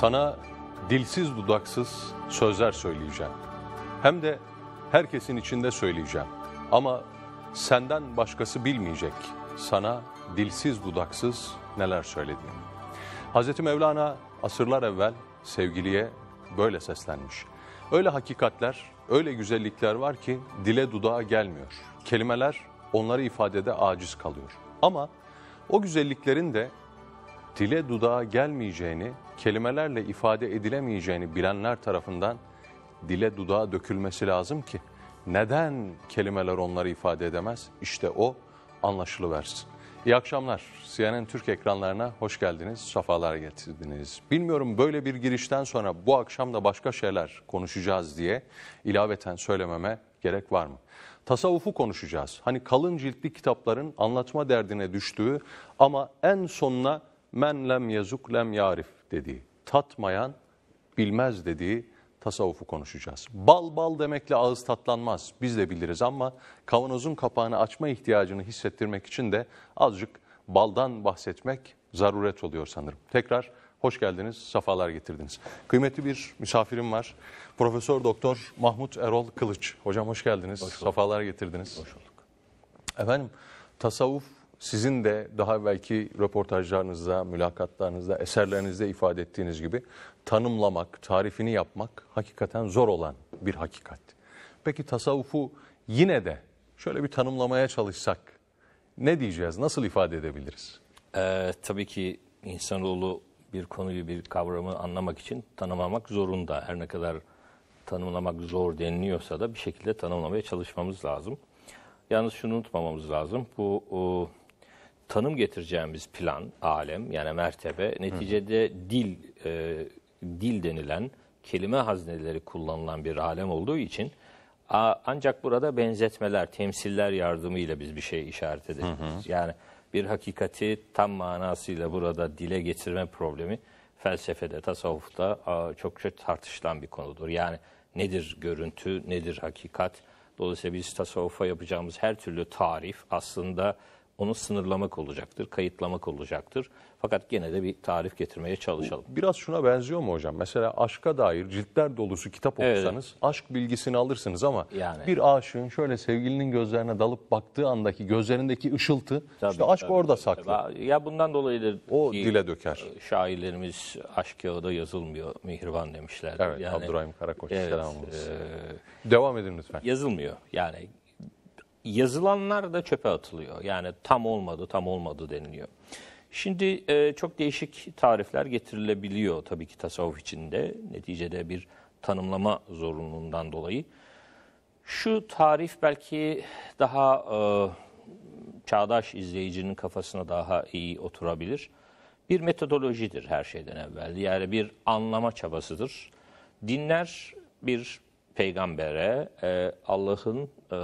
Sana dilsiz dudaksız sözler söyleyeceğim. Hem de herkesin içinde söyleyeceğim. Ama senden başkası bilmeyecek sana dilsiz dudaksız neler söylediğimi. Hz. Mevlana asırlar evvel sevgiliye böyle seslenmiş. Öyle hakikatler, öyle güzellikler var ki dile dudağa gelmiyor. Kelimeler onları ifadede aciz kalıyor. Ama o güzelliklerin de dile dudağa gelmeyeceğini kelimelerle ifade edilemeyeceğini bilenler tarafından dile dudağa dökülmesi lazım ki neden kelimeler onları ifade edemez? İşte o anlaşılıversin. İyi akşamlar. CNN Türk ekranlarına hoş geldiniz, safalar getirdiniz. Bilmiyorum böyle bir girişten sonra bu akşam da başka şeyler konuşacağız diye ilaveten söylememe gerek var mı? Tasavvufu konuşacağız. Hani kalın ciltli kitapların anlatma derdine düştüğü ama en sonuna men lem yazuk lem yarif dediği, tatmayan bilmez dediği tasavvufu konuşacağız. Bal bal demekle ağız tatlanmaz biz de biliriz ama kavanozun kapağını açma ihtiyacını hissettirmek için de azıcık baldan bahsetmek zaruret oluyor sanırım. Tekrar hoş geldiniz, safalar getirdiniz. Kıymetli bir misafirim var. Profesör Doktor Mahmut Erol Kılıç. Hocam hoş geldiniz, hoş safalar getirdiniz. Hoş bulduk. Efendim tasavvuf sizin de daha belki röportajlarınızda, mülakatlarınızda, eserlerinizde ifade ettiğiniz gibi tanımlamak, tarifini yapmak hakikaten zor olan bir hakikat. Peki tasavvufu yine de şöyle bir tanımlamaya çalışsak ne diyeceğiz, nasıl ifade edebiliriz? Ee, tabii ki insanoğlu bir konuyu, bir kavramı anlamak için tanımlamak zorunda. Her ne kadar tanımlamak zor deniliyorsa da bir şekilde tanımlamaya çalışmamız lazım. Yalnız şunu unutmamamız lazım. Bu o, tanım getireceğimiz plan, alem yani mertebe neticede Hı. dil e, dil denilen kelime hazineleri kullanılan bir alem olduğu için a, ancak burada benzetmeler, temsiller yardımıyla biz bir şey işaret edebiliriz. Yani bir hakikati tam manasıyla burada dile getirme problemi felsefede, tasavvufta a, çok tartışılan bir konudur. Yani nedir görüntü, nedir hakikat? Dolayısıyla biz tasavvufa yapacağımız her türlü tarif aslında onu sınırlamak olacaktır, kayıtlamak olacaktır. Fakat gene de bir tarif getirmeye çalışalım. Biraz şuna benziyor mu hocam? Mesela aşka dair ciltler dolusu kitap evet. aşk bilgisini alırsınız ama yani. bir aşığın şöyle sevgilinin gözlerine dalıp baktığı andaki gözlerindeki ışıltı tabii, işte aşk tabii, orada saklı. Tabii. Ya bundan dolayıdır o ki, dile döker. E, şairlerimiz aşk kağıda yazılmıyor mihriban demişler. Evet yani, Abdurrahim Karakoç evet, selam E, Devam edin lütfen. Yazılmıyor yani yazılanlar da çöpe atılıyor. Yani tam olmadı, tam olmadı deniliyor. Şimdi e, çok değişik tarifler getirilebiliyor tabii ki tasavvuf içinde. Neticede bir tanımlama zorunluluğundan dolayı. Şu tarif belki daha e, çağdaş izleyicinin kafasına daha iyi oturabilir. Bir metodolojidir her şeyden evvel. Yani bir anlama çabasıdır. Dinler bir peygambere, e, Allah'ın e,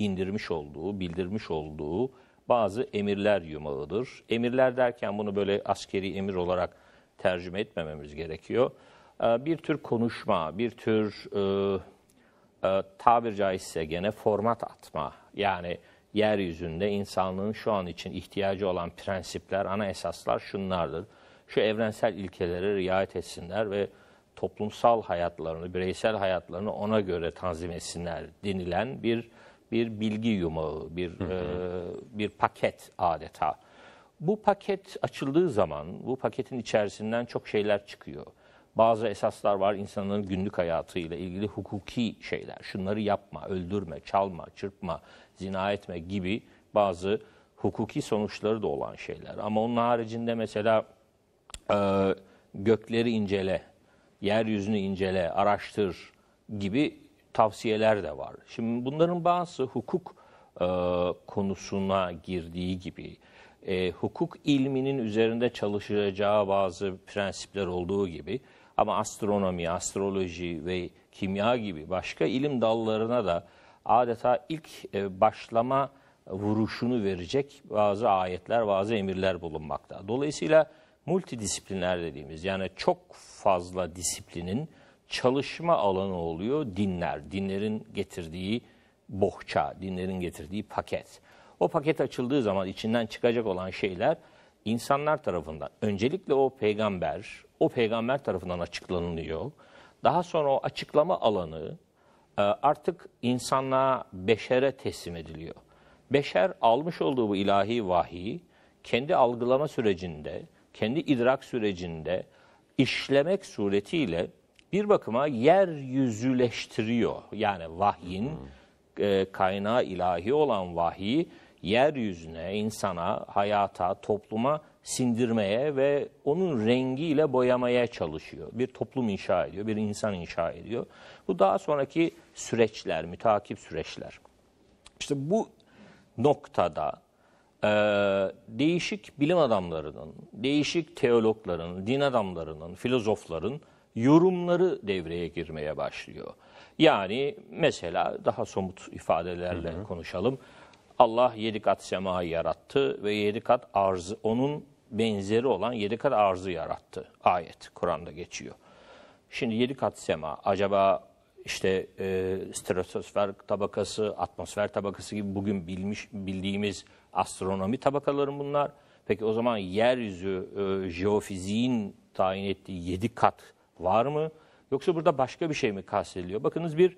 indirmiş olduğu, bildirmiş olduğu bazı emirler yumağıdır. Emirler derken bunu böyle askeri emir olarak tercüme etmememiz gerekiyor. Ee, bir tür konuşma, bir tür e, e, tabir caizse gene format atma. Yani yeryüzünde insanlığın şu an için ihtiyacı olan prensipler, ana esaslar şunlardır. Şu evrensel ilkelere riayet etsinler ve toplumsal hayatlarını, bireysel hayatlarını ona göre tanzim etsinler denilen bir bir bilgi yumağı, bir E, bir paket adeta. Bu paket açıldığı zaman bu paketin içerisinden çok şeyler çıkıyor. Bazı esaslar var insanların günlük hayatıyla ilgili hukuki şeyler. Şunları yapma, öldürme, çalma, çırpma, zina etme gibi bazı hukuki sonuçları da olan şeyler. Ama onun haricinde mesela e, gökleri incele, yeryüzünü incele, araştır gibi tavsiyeler de var. Şimdi bunların bazı hukuk e, konusuna girdiği gibi e, hukuk ilminin üzerinde çalışacağı bazı prensipler olduğu gibi ama astronomi, astroloji ve kimya gibi başka ilim dallarına da adeta ilk e, başlama vuruşunu verecek bazı ayetler, bazı emirler bulunmakta. Dolayısıyla multidisipliner dediğimiz yani çok fazla disiplinin çalışma alanı oluyor dinler. Dinlerin getirdiği bohça, dinlerin getirdiği paket. O paket açıldığı zaman içinden çıkacak olan şeyler insanlar tarafından. Öncelikle o peygamber, o peygamber tarafından açıklanılıyor. Daha sonra o açıklama alanı e, artık insanlığa, beşere teslim ediliyor. Beşer almış olduğu bu ilahi vahiy kendi algılama sürecinde, kendi idrak sürecinde işlemek suretiyle bir bakıma yeryüzüleştiriyor. Yani vahyin e, kaynağı ilahi olan vahyi yeryüzüne, insana, hayata, topluma sindirmeye ve onun rengiyle boyamaya çalışıyor. Bir toplum inşa ediyor, bir insan inşa ediyor. Bu daha sonraki süreçler, mütakip süreçler. İşte bu noktada e, değişik bilim adamlarının, değişik teologların, din adamlarının, filozofların yorumları devreye girmeye başlıyor. Yani mesela daha somut ifadelerle hı hı. konuşalım. Allah yedi kat semayı yarattı ve yedi kat arzı, onun benzeri olan yedi kat arzı yarattı. Ayet Kur'an'da geçiyor. Şimdi yedi kat sema acaba işte e, stratosfer tabakası, atmosfer tabakası gibi bugün bilmiş bildiğimiz astronomi tabakaları bunlar. Peki o zaman yeryüzü e, jeofiziğin tayin ettiği yedi kat var mı? Yoksa burada başka bir şey mi kastediliyor? Bakınız bir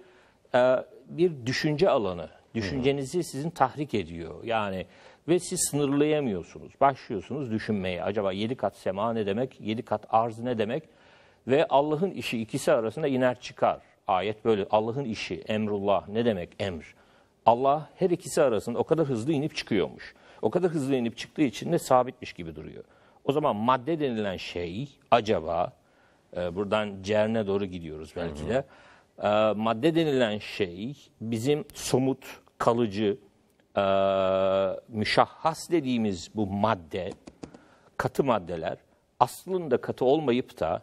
e, bir düşünce alanı. Düşüncenizi Hı. sizin tahrik ediyor. Yani ve siz sınırlayamıyorsunuz. Başlıyorsunuz düşünmeye. Acaba yedi kat sema ne demek? Yedi kat arz ne demek? Ve Allah'ın işi ikisi arasında iner çıkar. Ayet böyle. Allah'ın işi, emrullah ne demek emr? Allah her ikisi arasında o kadar hızlı inip çıkıyormuş. O kadar hızlı inip çıktığı için de sabitmiş gibi duruyor. O zaman madde denilen şey acaba ee, buradan cerne doğru gidiyoruz belki de. E, madde denilen şey bizim somut, kalıcı, ee, müşahhas dediğimiz bu madde, katı maddeler aslında katı olmayıp da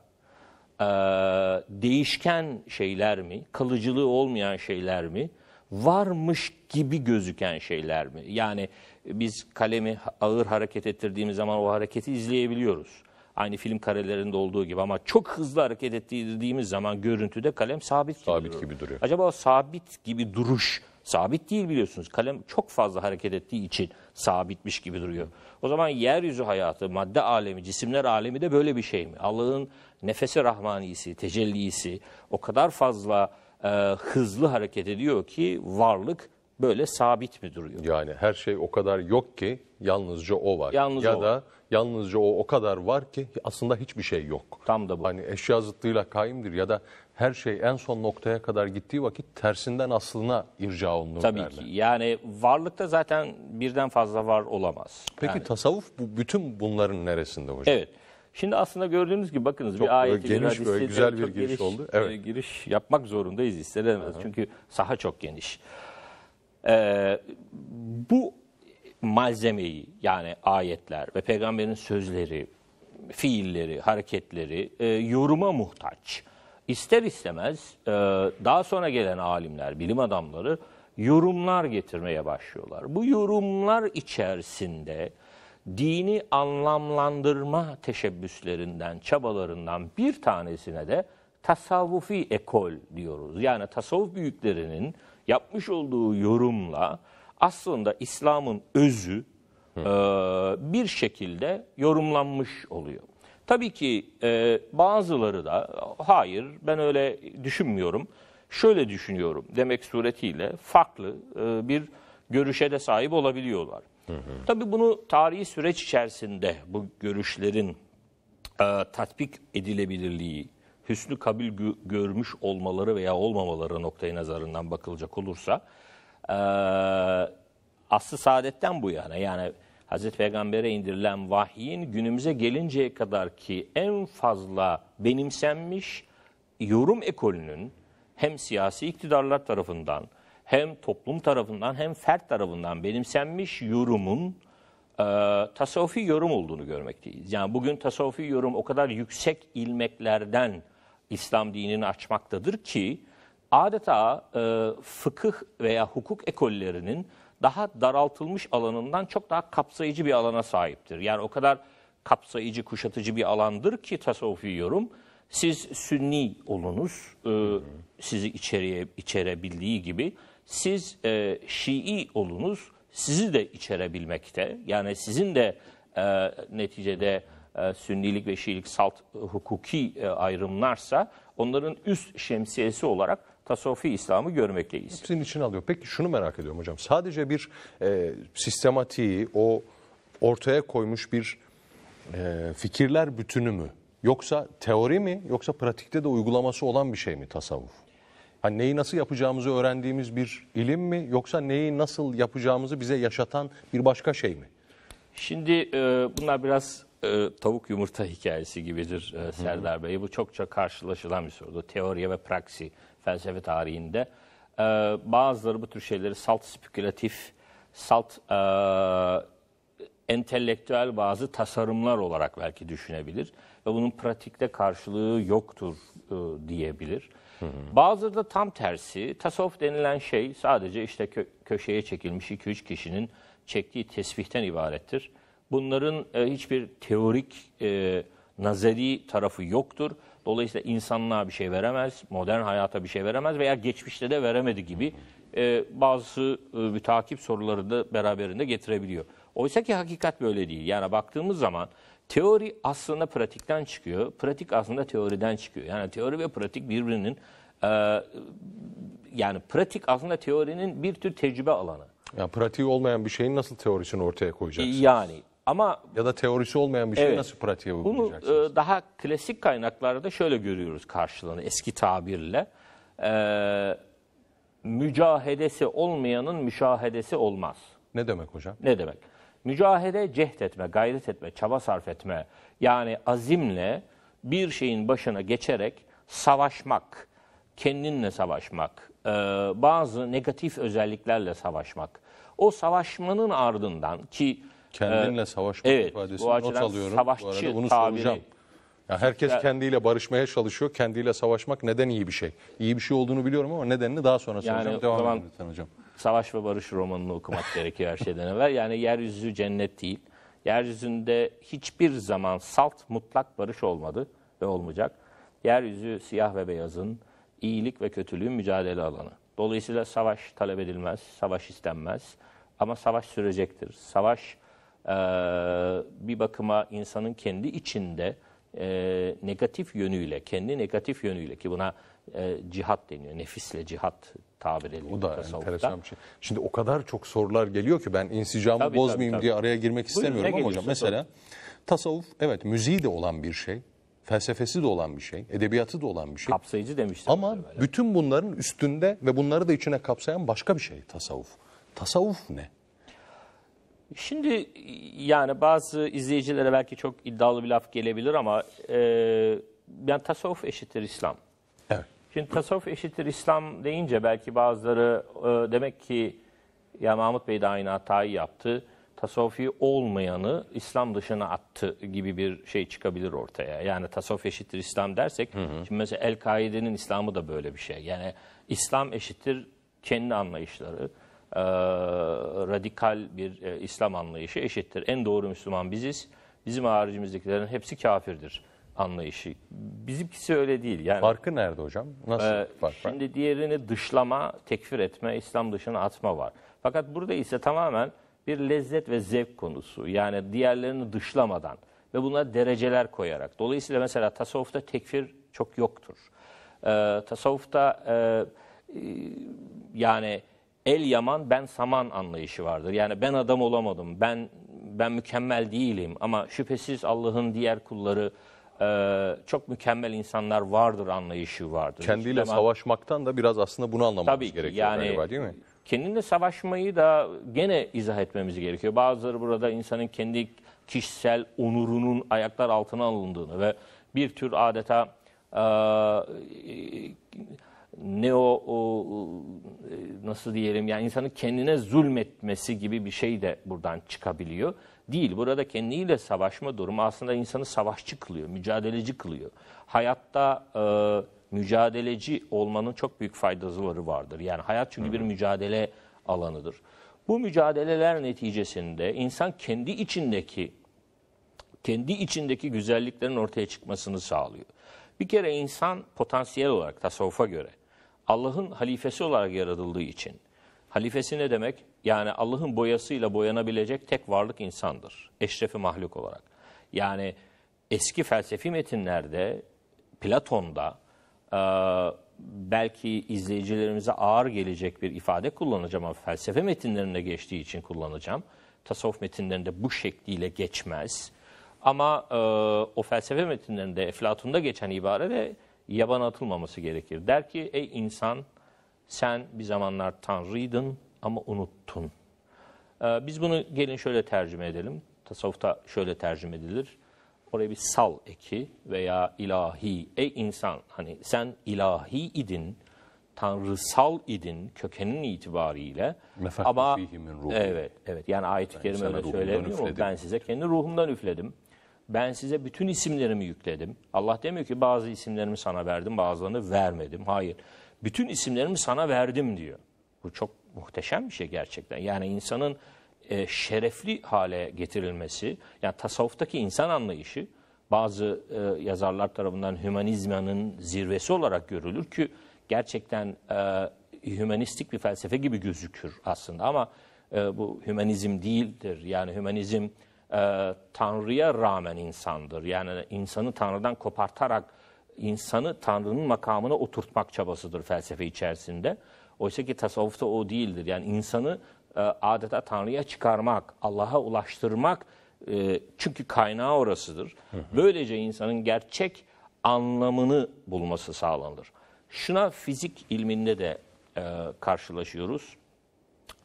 değişken şeyler mi, kalıcılığı olmayan şeyler mi, varmış gibi gözüken şeyler mi? Yani biz kalemi ağır hareket ettirdiğimiz zaman o hareketi izleyebiliyoruz. Aynı film karelerinde olduğu gibi ama çok hızlı hareket ettiğimiz zaman görüntüde kalem sabit gibi, sabit duruyor. gibi duruyor. Acaba o sabit gibi duruş sabit değil biliyorsunuz. Kalem çok fazla hareket ettiği için sabitmiş gibi duruyor. O zaman yeryüzü hayatı, madde alemi, cisimler alemi de böyle bir şey mi? Allah'ın nefesi rahmanisi, tecellisi o kadar fazla e, hızlı hareket ediyor ki varlık böyle sabit mi duruyor? Yani her şey o kadar yok ki yalnızca o var. Yalnız ya o. da Yalnızca o o kadar var ki aslında hiçbir şey yok. Tam da bu. Hani eşya zıttıyla kaimdir ya da her şey en son noktaya kadar gittiği vakit tersinden aslına irca olunur Tabii derler. ki. Yani varlıkta zaten birden fazla var olamaz. Peki yani... tasavvuf bu, bütün bunların neresinde hocam? Evet. Şimdi aslında gördüğünüz gibi bakınız çok bir ayet geniş bir böyle güzel bir giriş geniş, oldu. Evet. E, giriş yapmak zorundayız istenemez. Çünkü saha çok geniş. Ee, bu malzemeyi yani ayetler ve peygamberin sözleri, fiilleri, hareketleri e, yoruma muhtaç. İster istemez e, daha sonra gelen alimler, bilim adamları yorumlar getirmeye başlıyorlar. Bu yorumlar içerisinde dini anlamlandırma teşebbüslerinden, çabalarından bir tanesine de tasavvufi ekol diyoruz. Yani tasavvuf büyüklerinin yapmış olduğu yorumla aslında İslam'ın özü e, bir şekilde yorumlanmış oluyor. Tabii ki e, bazıları da hayır ben öyle düşünmüyorum. Şöyle düşünüyorum demek suretiyle farklı e, bir görüşe de sahip olabiliyorlar. Hı hı. Tabii bunu tarihi süreç içerisinde bu görüşlerin e, tatbik edilebilirliği, hüsnü kabul görmüş olmaları veya olmamaları noktayı nazarından bakılacak olursa ee, aslı saadetten bu yana yani Hazreti Peygamber'e indirilen vahyin günümüze gelinceye kadar ki en fazla benimsenmiş yorum ekolünün hem siyasi iktidarlar tarafından hem toplum tarafından hem fert tarafından benimsenmiş yorumun e, tasavvufi yorum olduğunu görmekteyiz. Yani bugün tasavvufi yorum o kadar yüksek ilmeklerden İslam dinini açmaktadır ki adeta e, fıkıh veya hukuk ekollerinin daha daraltılmış alanından çok daha kapsayıcı bir alana sahiptir. Yani o kadar kapsayıcı, kuşatıcı bir alandır ki tasavvufi yorum. Siz sünni olunuz, e, sizi içeriye içerebildiği gibi. Siz e, şii olunuz, sizi de içerebilmekte. Yani sizin de e, neticede e, sünnilik ve şiilik salt e, hukuki e, ayrımlarsa onların üst şemsiyesi olarak tasavvufi İslam'ı görmekteyiz. Hepsinin için alıyor. Peki şunu merak ediyorum hocam. Sadece bir e, sistematiği o ortaya koymuş bir e, fikirler bütünü mü? Yoksa teori mi yoksa pratikte de uygulaması olan bir şey mi tasavvuf? Hani neyi nasıl yapacağımızı öğrendiğimiz bir ilim mi yoksa neyi nasıl yapacağımızı bize yaşatan bir başka şey mi? Şimdi e, bunlar biraz e, tavuk yumurta hikayesi gibidir e, Serdar Bey. Bu çokça karşılaşılan bir soru. teori ve praksi felsefe tarihinde. E, bazıları bu tür şeyleri salt spekülatif, salt e, entelektüel bazı tasarımlar olarak belki düşünebilir ve bunun pratikte karşılığı yoktur e, diyebilir. Hı Bazıları da tam tersi. Tasavvuf denilen şey sadece işte kö köşeye çekilmiş 2-3 kişinin çektiği tesbihten ibarettir. Bunların e, hiçbir teorik, e, nazari tarafı yoktur. Dolayısıyla insanlığa bir şey veremez, modern hayata bir şey veremez veya geçmişte de veremedi gibi e, bazı e, takip soruları da beraberinde getirebiliyor. Oysa ki hakikat böyle değil. Yani baktığımız zaman teori aslında pratikten çıkıyor, pratik aslında teoriden çıkıyor. Yani teori ve pratik birbirinin e, yani pratik aslında teorinin bir tür tecrübe alanı. Yani pratiği olmayan bir şeyin nasıl teorisini ortaya e, koyacaksınız? Yani ama Ya da teorisi olmayan bir şeyi Evet. nasıl pratiğe bunu e, daha klasik kaynaklarda şöyle görüyoruz karşılığını eski tabirle. Ee, mücahedesi olmayanın müşahedesi olmaz. Ne demek hocam? Ne demek? Mücahede cehd etme, gayret etme, çaba sarf etme. Yani azimle bir şeyin başına geçerek savaşmak, kendinle savaşmak, e, bazı negatif özelliklerle savaşmak. O savaşmanın ardından ki Kendinle ee, savaşmak evet, ifadesini bu not alıyorum. Savaşçı bu arada bunu tabiri. soracağım. Ya herkes kendiyle barışmaya çalışıyor. Kendiyle savaşmak neden iyi bir şey? İyi bir şey olduğunu biliyorum ama nedenini daha sonra yani soracağım. Devam zaman, edin hocam. Savaş ve Barış romanını okumak gerekiyor her şeyden evvel. Yani yeryüzü cennet değil. Yeryüzünde hiçbir zaman salt mutlak barış olmadı ve olmayacak. Yeryüzü siyah ve beyazın, iyilik ve kötülüğün mücadele alanı. Dolayısıyla savaş talep edilmez, savaş istenmez. Ama savaş sürecektir. Savaş ee, bir bakıma insanın kendi içinde e, negatif yönüyle, kendi negatif yönüyle ki buna e, cihat deniyor. Nefisle cihat tabir ediliyor. Bu da tasavvufta. enteresan bir şey. Şimdi o kadar çok sorular geliyor ki ben insicamı tabii, bozmayayım tabii, tabii. diye araya girmek istemiyorum Buyurun, ama hocam mesela sorun. tasavvuf evet müziği de olan bir şey. Felsefesi de olan bir şey, edebiyatı da olan bir şey. Kapsayıcı demiştim. Ama bütün bunların üstünde ve bunları da içine kapsayan başka bir şey tasavvuf. Tasavvuf ne? Şimdi yani bazı izleyicilere belki çok iddialı bir laf gelebilir ama e, yani tasavvuf eşittir İslam. Evet. Şimdi tasavvuf eşittir İslam deyince belki bazıları e, demek ki ya Mahmut Bey de aynı hatayı yaptı. Tasavvufi olmayanı İslam dışına attı gibi bir şey çıkabilir ortaya. Yani tasavvuf eşittir İslam dersek hı hı. şimdi mesela El-Kaide'nin İslam'ı da böyle bir şey. Yani İslam eşittir kendi anlayışları e, radikal bir e, İslam anlayışı eşittir. En doğru Müslüman biziz. Bizim haricimizdekilerin hepsi kafirdir anlayışı. Bizimkisi öyle değil. Yani Farkı nerede hocam? Nasıl e, fark var? Şimdi diğerini dışlama, tekfir etme, İslam dışına atma var. Fakat burada ise tamamen bir lezzet ve zevk konusu. Yani diğerlerini dışlamadan ve buna dereceler koyarak. Dolayısıyla mesela tasavvufta tekfir çok yoktur. E, tasavvufta e, e yani el yaman ben saman anlayışı vardır. Yani ben adam olamadım, ben ben mükemmel değilim ama şüphesiz Allah'ın diğer kulları e, çok mükemmel insanlar vardır anlayışı vardır. Kendiyle zaman, savaşmaktan da biraz aslında bunu anlamamız tabii ki, gerekiyor yani, galiba değil mi? Kendinle savaşmayı da gene izah etmemiz gerekiyor. Bazıları burada insanın kendi kişisel onurunun ayaklar altına alındığını ve bir tür adeta e, ne o, e, nasıl diyelim yani insanın kendine zulmetmesi gibi bir şey de buradan çıkabiliyor. Değil burada kendiyle savaşma durumu aslında insanı savaşçı kılıyor, mücadeleci kılıyor. Hayatta e, mücadeleci olmanın çok büyük faydaları vardır. Yani hayat çünkü bir mücadele alanıdır. Bu mücadeleler neticesinde insan kendi içindeki kendi içindeki güzelliklerin ortaya çıkmasını sağlıyor. Bir kere insan potansiyel olarak tasavvufa göre Allah'ın halifesi olarak yaratıldığı için. Halifesi ne demek? Yani Allah'ın boyasıyla boyanabilecek tek varlık insandır. Eşrefi mahluk olarak. Yani eski felsefi metinlerde, Platon'da e, belki izleyicilerimize ağır gelecek bir ifade kullanacağım ama felsefe metinlerinde geçtiği için kullanacağım. Tasavvuf metinlerinde bu şekliyle geçmez. Ama e, o felsefe metinlerinde, Eflatun'da geçen ibare de yabana atılmaması gerekir. Der ki ey insan sen bir zamanlar Tanrı'ydın ama unuttun. Ee, biz bunu gelin şöyle tercüme edelim. Tasavvufta şöyle tercüme edilir. Oraya bir sal eki veya ilahi. Ey insan hani sen ilahi idin, tanrısal idin kökenin itibariyle. Nefak ama evet evet yani ayet-i kerime öyle söylemiyor Ben size kendi ruhumdan üfledim ben size bütün isimlerimi yükledim. Allah demiyor ki bazı isimlerimi sana verdim bazılarını vermedim. Hayır bütün isimlerimi sana verdim diyor. Bu çok muhteşem bir şey gerçekten. Yani insanın e, şerefli hale getirilmesi, yani tasavvuftaki insan anlayışı bazı e, yazarlar tarafından hümanizmanın zirvesi olarak görülür ki gerçekten e, hümanistik bir felsefe gibi gözükür aslında ama e, bu hümanizm değildir. Yani hümanizm e, Tanrı'ya rağmen insandır. Yani insanı Tanrı'dan kopartarak insanı Tanrı'nın makamına oturtmak çabasıdır felsefe içerisinde. Oysa ki tasavvufta o değildir. Yani insanı e, adeta Tanrı'ya çıkarmak, Allah'a ulaştırmak e, çünkü kaynağı orasıdır. Hı hı. Böylece insanın gerçek anlamını bulması sağlanır. Şuna fizik ilminde de e, karşılaşıyoruz.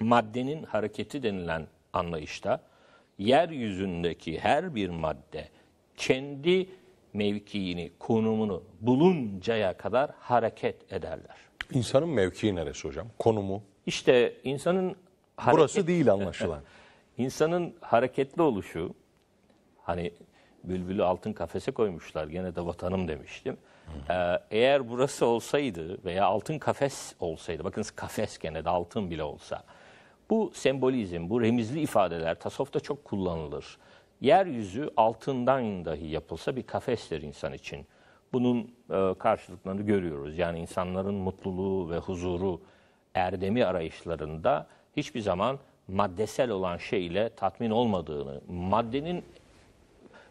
Maddenin hareketi denilen anlayışta yeryüzündeki her bir madde kendi mevkiini, konumunu buluncaya kadar hareket ederler. İnsanın mevkii neresi hocam? Konumu? İşte insanın hareket... Burası değil anlaşılan. İnsanın hareketli oluşu, hani bülbülü altın kafese koymuşlar, gene de vatanım demiştim. Ee, eğer burası olsaydı veya altın kafes olsaydı, bakın kafes gene de altın bile olsa bu sembolizm, bu remizli ifadeler tasavvufta çok kullanılır. Yeryüzü altından dahi yapılsa bir kafestir insan için. Bunun e, karşılıklarını görüyoruz. Yani insanların mutluluğu ve huzuru, erdemi arayışlarında hiçbir zaman maddesel olan şeyle tatmin olmadığını, maddenin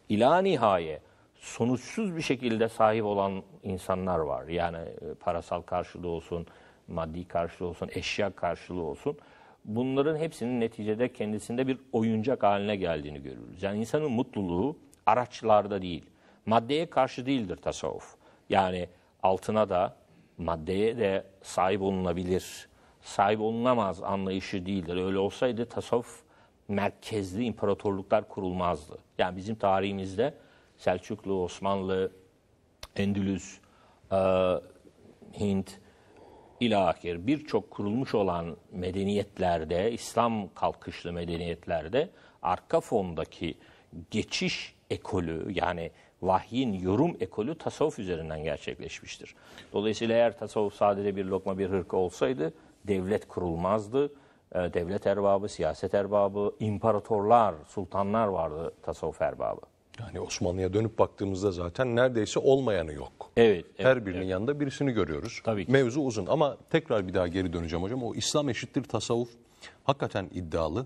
ila nihaye sonuçsuz bir şekilde sahip olan insanlar var. Yani e, parasal karşılığı olsun, maddi karşılığı olsun, eşya karşılığı olsun bunların hepsinin neticede kendisinde bir oyuncak haline geldiğini görürüz. Yani insanın mutluluğu araçlarda değil, maddeye karşı değildir tasavvuf. Yani altına da maddeye de sahip olunabilir, sahip olunamaz anlayışı değildir. Öyle olsaydı tasavvuf merkezli imparatorluklar kurulmazdı. Yani bizim tarihimizde Selçuklu, Osmanlı, Endülüs, Hint, ilahir birçok kurulmuş olan medeniyetlerde, İslam kalkışlı medeniyetlerde arka fondaki geçiş ekolü yani vahyin yorum ekolü tasavvuf üzerinden gerçekleşmiştir. Dolayısıyla eğer tasavvuf sadece bir lokma bir hırka olsaydı devlet kurulmazdı. Ee, devlet erbabı, siyaset erbabı, imparatorlar, sultanlar vardı tasavvuf erbabı. Yani Osmanlı'ya dönüp baktığımızda zaten neredeyse olmayanı yok. Evet. evet Her birinin evet. yanında birisini görüyoruz. Tabii ki. Mevzu uzun ama tekrar bir daha geri döneceğim hocam. O İslam eşittir tasavvuf hakikaten iddialı.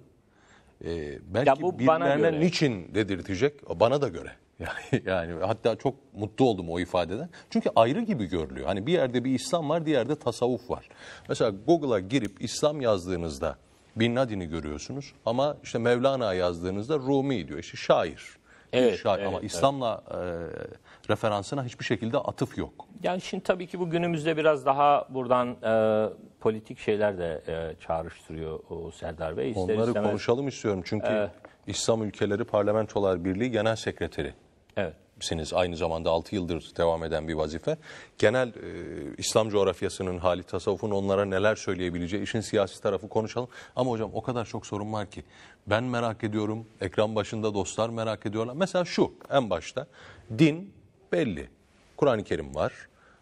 Ee, belki ya bu bana göre. niçin dedirtecek bana da göre. Yani, yani hatta çok mutlu oldum o ifadeden. Çünkü ayrı gibi görülüyor. Hani bir yerde bir İslam var, diğerde tasavvuf var. Mesela Google'a girip İslam yazdığınızda Bin Nadi'n'i görüyorsunuz ama işte Mevlana yazdığınızda Rumi diyor, işte şair. Evet, şair evet, ama evet. İslam'la e, referansına hiçbir şekilde atıf yok. Yani şimdi tabii ki bu günümüzde biraz daha buradan e, politik şeyler de e, çağrıştırıyor o Serdar Bey. İster Onları istemez, konuşalım istiyorum çünkü e, İslam Ülkeleri Parlamentolar Birliği Genel Sekreteri. Evet siniz aynı zamanda 6 yıldır devam eden bir vazife. Genel e, İslam coğrafyasının hali tasavvufun onlara neler söyleyebileceği işin siyasi tarafı konuşalım. Ama hocam o kadar çok sorun var ki ben merak ediyorum ekran başında dostlar merak ediyorlar. Mesela şu en başta din belli Kur'an-ı Kerim var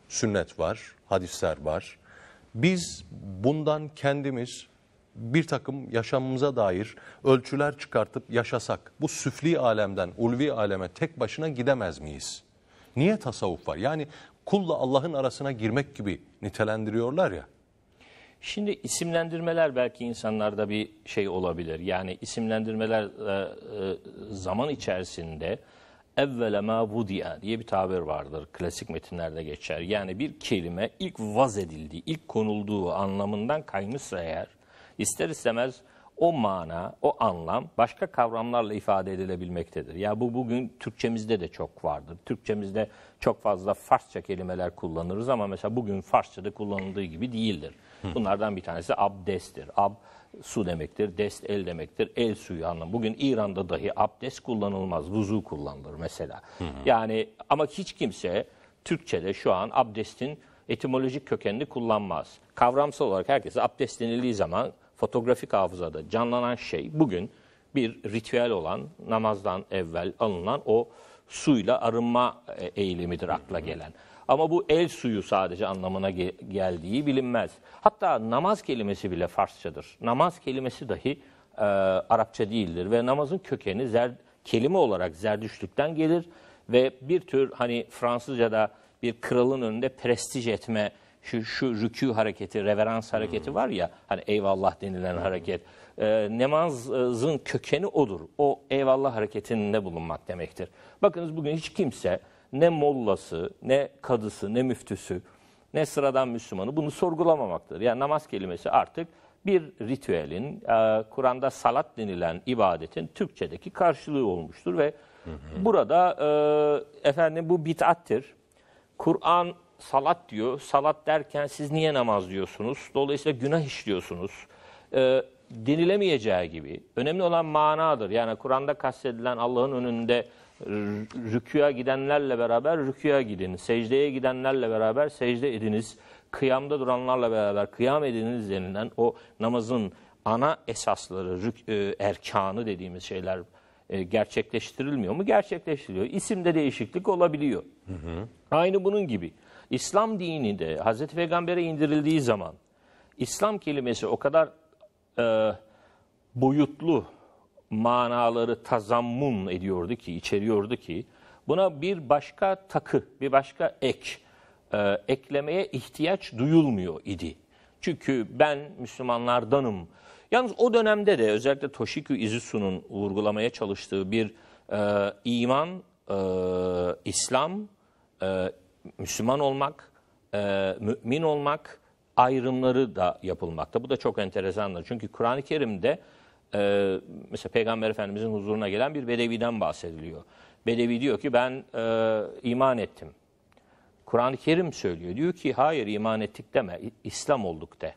sünnet var hadisler var. Biz bundan kendimiz bir takım yaşamımıza dair ölçüler çıkartıp yaşasak bu süfli alemden ulvi aleme tek başına gidemez miyiz? Niye tasavvuf var? Yani kulla Allah'ın arasına girmek gibi nitelendiriyorlar ya. Şimdi isimlendirmeler belki insanlarda bir şey olabilir. Yani isimlendirmeler e, e, zaman içerisinde evvele ma vudiya diye bir tabir vardır. Klasik metinlerde geçer. Yani bir kelime ilk vaz edildiği, ilk konulduğu anlamından kaymışsa eğer ister istemez o mana, o anlam başka kavramlarla ifade edilebilmektedir. Ya bu bugün Türkçemizde de çok vardır. Türkçemizde çok fazla Farsça kelimeler kullanırız ama mesela bugün Farsça'da kullanıldığı gibi değildir. Bunlardan bir tanesi abdesttir. Ab su demektir, dest el demektir, el suyu anlamı. Bugün İran'da dahi abdest kullanılmaz, vuzu kullanılır mesela. Hı hı. Yani ama hiç kimse Türkçe'de şu an abdestin etimolojik kökenini kullanmaz. Kavramsal olarak herkes abdest denildiği zaman Fotoğrafik hafızada canlanan şey bugün bir ritüel olan namazdan evvel alınan o suyla arınma e, eğilimidir akla gelen. Ama bu el suyu sadece anlamına ge geldiği bilinmez. Hatta namaz kelimesi bile Farsçadır. Namaz kelimesi dahi e, Arapça değildir ve namazın kökeni zer, kelime olarak zerdüştlükten gelir ve bir tür hani Fransızca'da bir kralın önünde prestij etme şu, şu rükü hareketi, reverans hareketi var ya hani eyvallah denilen hareket. E, namazın kökeni odur. O eyvallah hareketinde bulunmak demektir. Bakınız bugün hiç kimse ne mollası, ne kadısı, ne müftüsü, ne sıradan Müslümanı bunu sorgulamamaktır. Yani namaz kelimesi artık bir ritüelin, e, Kur'an'da salat denilen ibadetin Türkçedeki karşılığı olmuştur ve hı burada e, efendim bu bid'attir. Kur'an salat diyor. Salat derken siz niye namaz diyorsunuz? Dolayısıyla günah işliyorsunuz. E, denilemeyeceği gibi. Önemli olan manadır. Yani Kur'an'da kastedilen Allah'ın önünde rüküya gidenlerle beraber rüküya gidin. Secdeye gidenlerle beraber secde ediniz. Kıyamda duranlarla beraber kıyam ediniz denilen o namazın ana esasları, rük, e, erkanı dediğimiz şeyler e, gerçekleştirilmiyor mu? Gerçekleştiriliyor. İsimde değişiklik olabiliyor. Hı hı. Aynı bunun gibi. İslam dini de Hazreti Peygamber'e indirildiği zaman İslam kelimesi o kadar e, boyutlu manaları tazammun ediyordu ki, içeriyordu ki buna bir başka takı, bir başka ek, e, eklemeye ihtiyaç duyulmuyor idi. Çünkü ben Müslümanlardanım. Yalnız o dönemde de özellikle Toshiki Izusu'nun vurgulamaya çalıştığı bir e, iman, e, İslam, e, Müslüman olmak, e, mümin olmak ayrımları da yapılmakta. Bu da çok enteresandır. Çünkü Kur'an-ı Kerim'de e, mesela Peygamber Efendimiz'in huzuruna gelen bir Bedevi'den bahsediliyor. Bedevi diyor ki ben e, iman ettim. Kur'an-ı Kerim söylüyor. Diyor ki hayır iman ettik deme, İslam olduk de.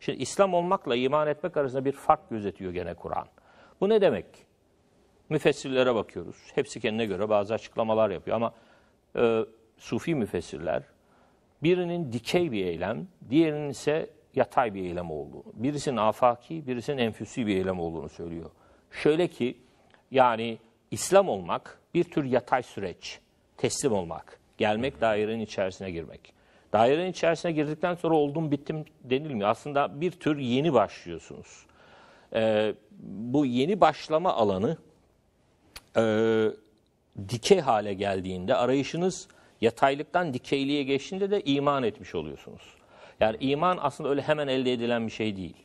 Şimdi İslam olmakla iman etmek arasında bir fark gözetiyor gene Kur'an. Bu ne demek? Müfessirlere bakıyoruz. Hepsi kendine göre bazı açıklamalar yapıyor ama e, sufi müfessirler birinin dikey bir eylem, diğerinin ise yatay bir eylem olduğu. Birisinin afaki, birisinin enfüsi bir eylem olduğunu söylüyor. Şöyle ki yani İslam olmak bir tür yatay süreç, teslim olmak, gelmek dairenin içerisine girmek. Dairenin içerisine girdikten sonra oldum bittim denilmiyor. Aslında bir tür yeni başlıyorsunuz. Ee, bu yeni başlama alanı e, dikey hale geldiğinde arayışınız Yataylıktan dikeyliğe geçtiğinde de iman etmiş oluyorsunuz. Yani iman aslında öyle hemen elde edilen bir şey değil.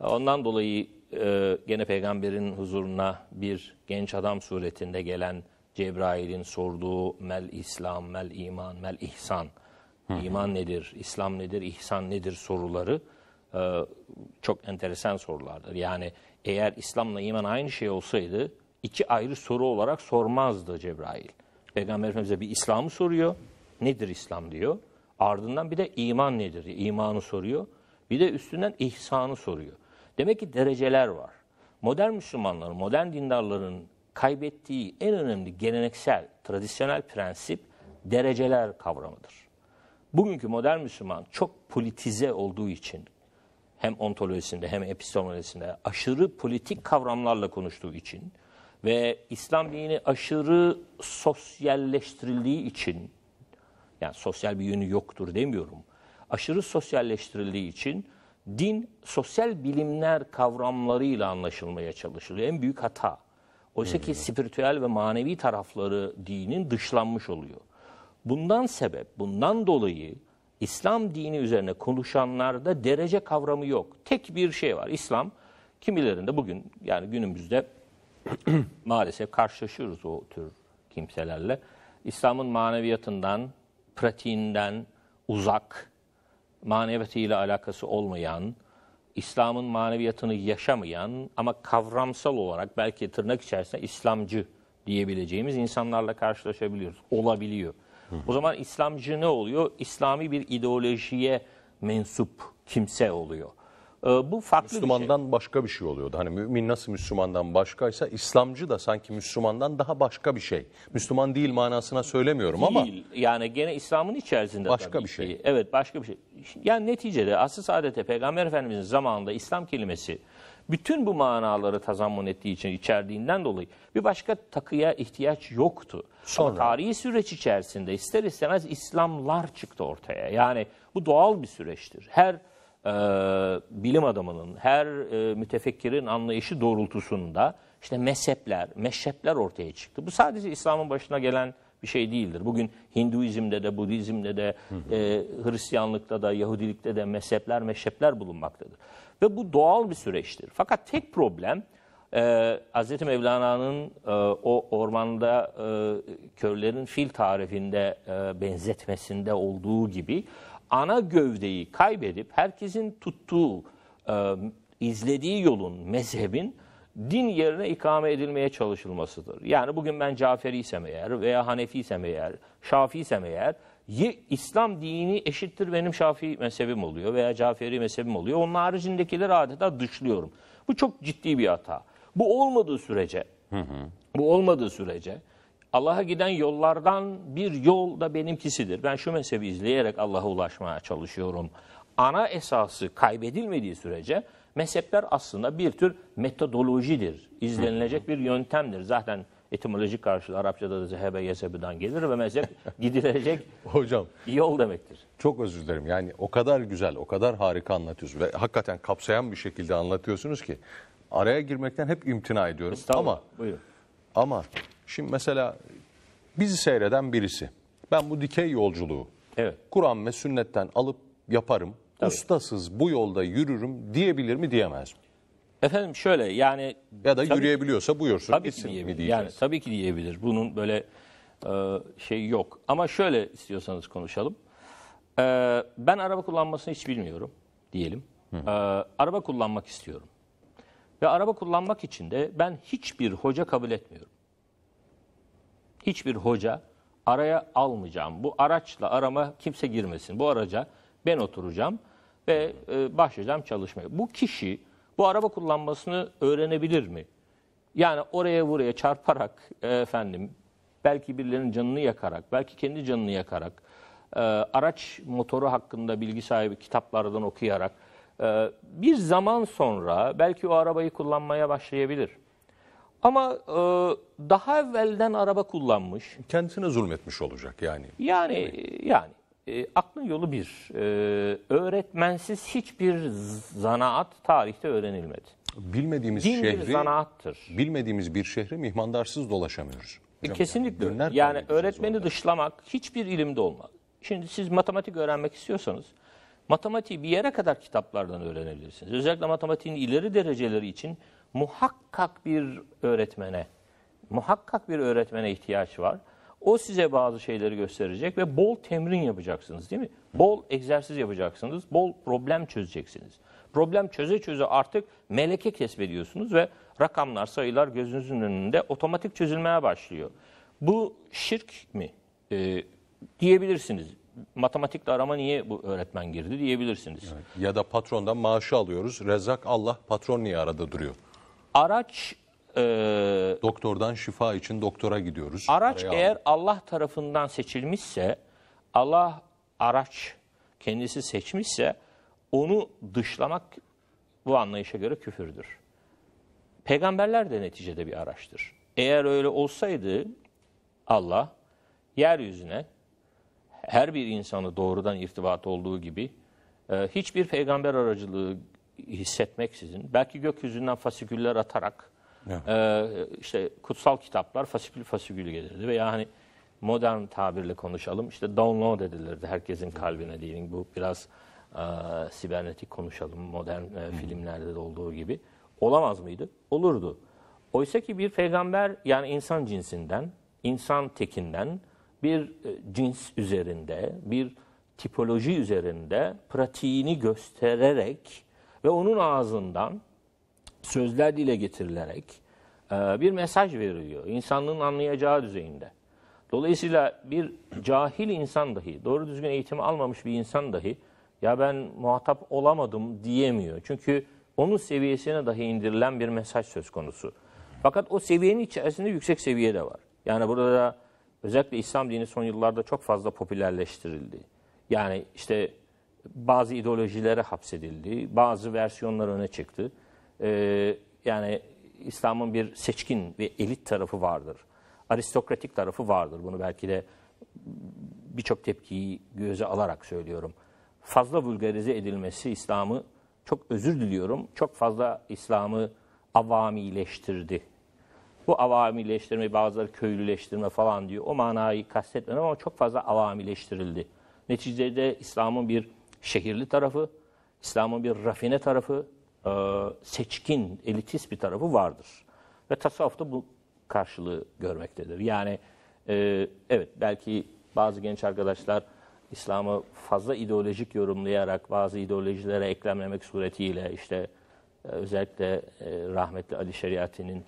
Ondan dolayı e, gene peygamberin huzuruna bir genç adam suretinde gelen Cebrail'in sorduğu mel İslam, mel iman, mel ihsan. iman nedir, İslam nedir, ihsan nedir soruları e, çok enteresan sorulardır. Yani eğer İslam'la iman aynı şey olsaydı iki ayrı soru olarak sormazdı Cebrail. Peygamber Efendimiz'e bir İslam'ı soruyor. Nedir İslam diyor. Ardından bir de iman nedir? İmanı soruyor. Bir de üstünden ihsanı soruyor. Demek ki dereceler var. Modern Müslümanların, modern dindarların kaybettiği en önemli geleneksel, tradisyonel prensip dereceler kavramıdır. Bugünkü modern Müslüman çok politize olduğu için hem ontolojisinde hem epistemolojisinde aşırı politik kavramlarla konuştuğu için ve İslam dini aşırı sosyalleştirildiği için, yani sosyal bir yönü yoktur demiyorum, aşırı sosyalleştirildiği için din sosyal bilimler kavramlarıyla anlaşılmaya çalışılıyor. En büyük hata. Oysa ki spiritüel ve manevi tarafları dinin dışlanmış oluyor. Bundan sebep, bundan dolayı İslam dini üzerine konuşanlarda derece kavramı yok. Tek bir şey var. İslam kimilerinde bugün yani günümüzde maalesef karşılaşıyoruz o tür kimselerle. İslam'ın maneviyatından, pratiğinden uzak, maneviyatıyla alakası olmayan, İslam'ın maneviyatını yaşamayan ama kavramsal olarak belki tırnak içerisinde İslamcı diyebileceğimiz insanlarla karşılaşabiliyoruz. Olabiliyor. O zaman İslamcı ne oluyor? İslami bir ideolojiye mensup kimse oluyor. Ee, bu farklı Müslümandan bir şey. başka bir şey oluyordu. Hani mümin nasıl Müslümandan başkaysa İslamcı da sanki Müslümandan daha başka bir şey. Müslüman değil manasına söylemiyorum değil. ama. Değil. Yani gene İslam'ın içerisinde başka tabii bir şey. Ki. Evet başka bir şey. Yani neticede asıl saadete Peygamber Efendimiz'in zamanında İslam kelimesi bütün bu manaları tazammun ettiği için içerdiğinden dolayı bir başka takıya ihtiyaç yoktu. Sonra. Ama tarihi süreç içerisinde ister istemez İslamlar çıktı ortaya. Yani bu doğal bir süreçtir. Her e, bilim adamının, her e, mütefekkirin anlayışı doğrultusunda işte mezhepler, meşrepler ortaya çıktı. Bu sadece İslam'ın başına gelen bir şey değildir. Bugün Hinduizm'de de, Budizm'de de, E, Hristiyanlık'ta da, Yahudilik'te de mezhepler, meşrepler bulunmaktadır. Ve bu doğal bir süreçtir. Fakat tek problem e, Hz. Mevlana'nın e, o ormanda e, körlerin fil tarifinde e, benzetmesinde olduğu gibi ana gövdeyi kaybedip herkesin tuttuğu, e, izlediği yolun, mezhebin din yerine ikame edilmeye çalışılmasıdır. Yani bugün ben Caferiysem eğer veya Hanefiysem eğer, Şafiysem eğer İslam dini eşittir benim Şafii mezhebim oluyor veya Caferi mezhebim oluyor. Onun haricindekileri adeta dışlıyorum. Bu çok ciddi bir hata. Bu olmadığı sürece, hı hı. bu olmadığı sürece Allah'a giden yollardan bir yol da benimkisidir. Ben şu mezhebi izleyerek Allah'a ulaşmaya çalışıyorum. Ana esası kaybedilmediği sürece mezhepler aslında bir tür metodolojidir. İzlenilecek bir yöntemdir. Zaten etimolojik karşılığı Arapçada da zehebe yesebidan gelir ve mezhep gidilecek Hocam, yol demektir. Çok özür dilerim yani o kadar güzel, o kadar harika anlatıyorsunuz ve hakikaten kapsayan bir şekilde anlatıyorsunuz ki araya girmekten hep imtina ediyorum. Ama, buyurun. ama Şimdi mesela bizi seyreden birisi. Ben bu dikey yolculuğu evet. Kur'an ve sünnetten alıp yaparım. Tabii. Ustasız bu yolda yürürüm diyebilir mi diyemez mi? Efendim şöyle yani... Ya da tabii, yürüyebiliyorsa buyursun tabii gitsin mi diyeceğiz. Yani, tabii ki diyebilir. Bunun böyle e, şey yok. Ama şöyle istiyorsanız konuşalım. E, ben araba kullanmasını hiç bilmiyorum diyelim. E, araba kullanmak istiyorum. Ve araba kullanmak için de ben hiçbir hoca kabul etmiyorum hiçbir hoca araya almayacağım. Bu araçla arama kimse girmesin. Bu araca ben oturacağım ve e, başlayacağım çalışmaya. Bu kişi bu araba kullanmasını öğrenebilir mi? Yani oraya buraya çarparak e, efendim belki birilerinin canını yakarak, belki kendi canını yakarak, e, araç motoru hakkında bilgi sahibi kitaplardan okuyarak e, bir zaman sonra belki o arabayı kullanmaya başlayabilir. Ama e, daha evvelden araba kullanmış. Kendisine zulmetmiş olacak yani. Yani hani yani e, aklın yolu bir. E, öğretmensiz hiçbir zanaat tarihte öğrenilmedi. Bilmediğimiz Din şehri, bir zanaattır. Bilmediğimiz bir şehri mihmandarsız dolaşamıyoruz. e, kesinlikle. Yani, yani öğretmeni orada. dışlamak hiçbir ilimde olmaz. Şimdi siz matematik öğrenmek istiyorsanız matematiği bir yere kadar kitaplardan öğrenebilirsiniz. Özellikle matematiğin ileri dereceleri için muhakkak bir öğretmene, muhakkak bir öğretmene ihtiyaç var. O size bazı şeyleri gösterecek ve bol temrin yapacaksınız değil mi? Bol egzersiz yapacaksınız, bol problem çözeceksiniz. Problem çöze çöze artık meleke kesbediyorsunuz ve rakamlar, sayılar gözünüzün önünde otomatik çözülmeye başlıyor. Bu şirk mi? Ee, diyebilirsiniz matematikle arama niye bu öğretmen girdi diyebilirsiniz. Evet. Ya da patrondan maaşı alıyoruz. Rezak Allah patron niye arada duruyor? Araç e, doktordan şifa için doktora gidiyoruz. Araç eğer al. Allah tarafından seçilmişse, Allah araç kendisi seçmişse onu dışlamak bu anlayışa göre küfürdür. Peygamberler de neticede bir araçtır. Eğer öyle olsaydı Allah yeryüzüne her bir insanı doğrudan irtibat olduğu gibi e, hiçbir peygamber aracılığı hissetmeksizin belki gökyüzünden fasiküller atarak e, işte kutsal kitaplar fasikül fasikül gelirdi veya hani modern tabirle konuşalım işte download edilirdi herkesin kalbine diyelim bu biraz e, sibernetik konuşalım modern e, filmlerde de olduğu gibi olamaz mıydı? Olurdu. Oysa ki bir peygamber yani insan cinsinden, insan tekinden bir e, cins üzerinde, bir tipoloji üzerinde pratiğini göstererek ve onun ağzından sözler dile getirilerek e, bir mesaj veriliyor. İnsanlığın anlayacağı düzeyinde. Dolayısıyla bir cahil insan dahi, doğru düzgün eğitim almamış bir insan dahi ya ben muhatap olamadım diyemiyor. Çünkü onun seviyesine dahi indirilen bir mesaj söz konusu. Fakat o seviyenin içerisinde yüksek seviye de var. Yani burada da özellikle İslam dini son yıllarda çok fazla popülerleştirildi. Yani işte bazı ideolojilere hapsedildi, bazı versiyonlar öne çıktı. Ee, yani İslam'ın bir seçkin ve elit tarafı vardır. Aristokratik tarafı vardır. Bunu belki de birçok tepkiyi göze alarak söylüyorum. Fazla vulgarize edilmesi İslam'ı, çok özür diliyorum, çok fazla İslam'ı avamileştirdi. Bu avamileştirme, bazıları köylüleştirme falan diyor. O manayı kastetmiyorum ama çok fazla avamileştirildi. Neticede İslam'ın bir şehirli tarafı, İslam'ın bir rafine tarafı, e, seçkin, elitist bir tarafı vardır. Ve tasavvuf da bu karşılığı görmektedir. Yani e, evet belki bazı genç arkadaşlar İslam'ı fazla ideolojik yorumlayarak bazı ideolojilere eklemlemek suretiyle işte e, özellikle rahmetli Ali Şeriati'nin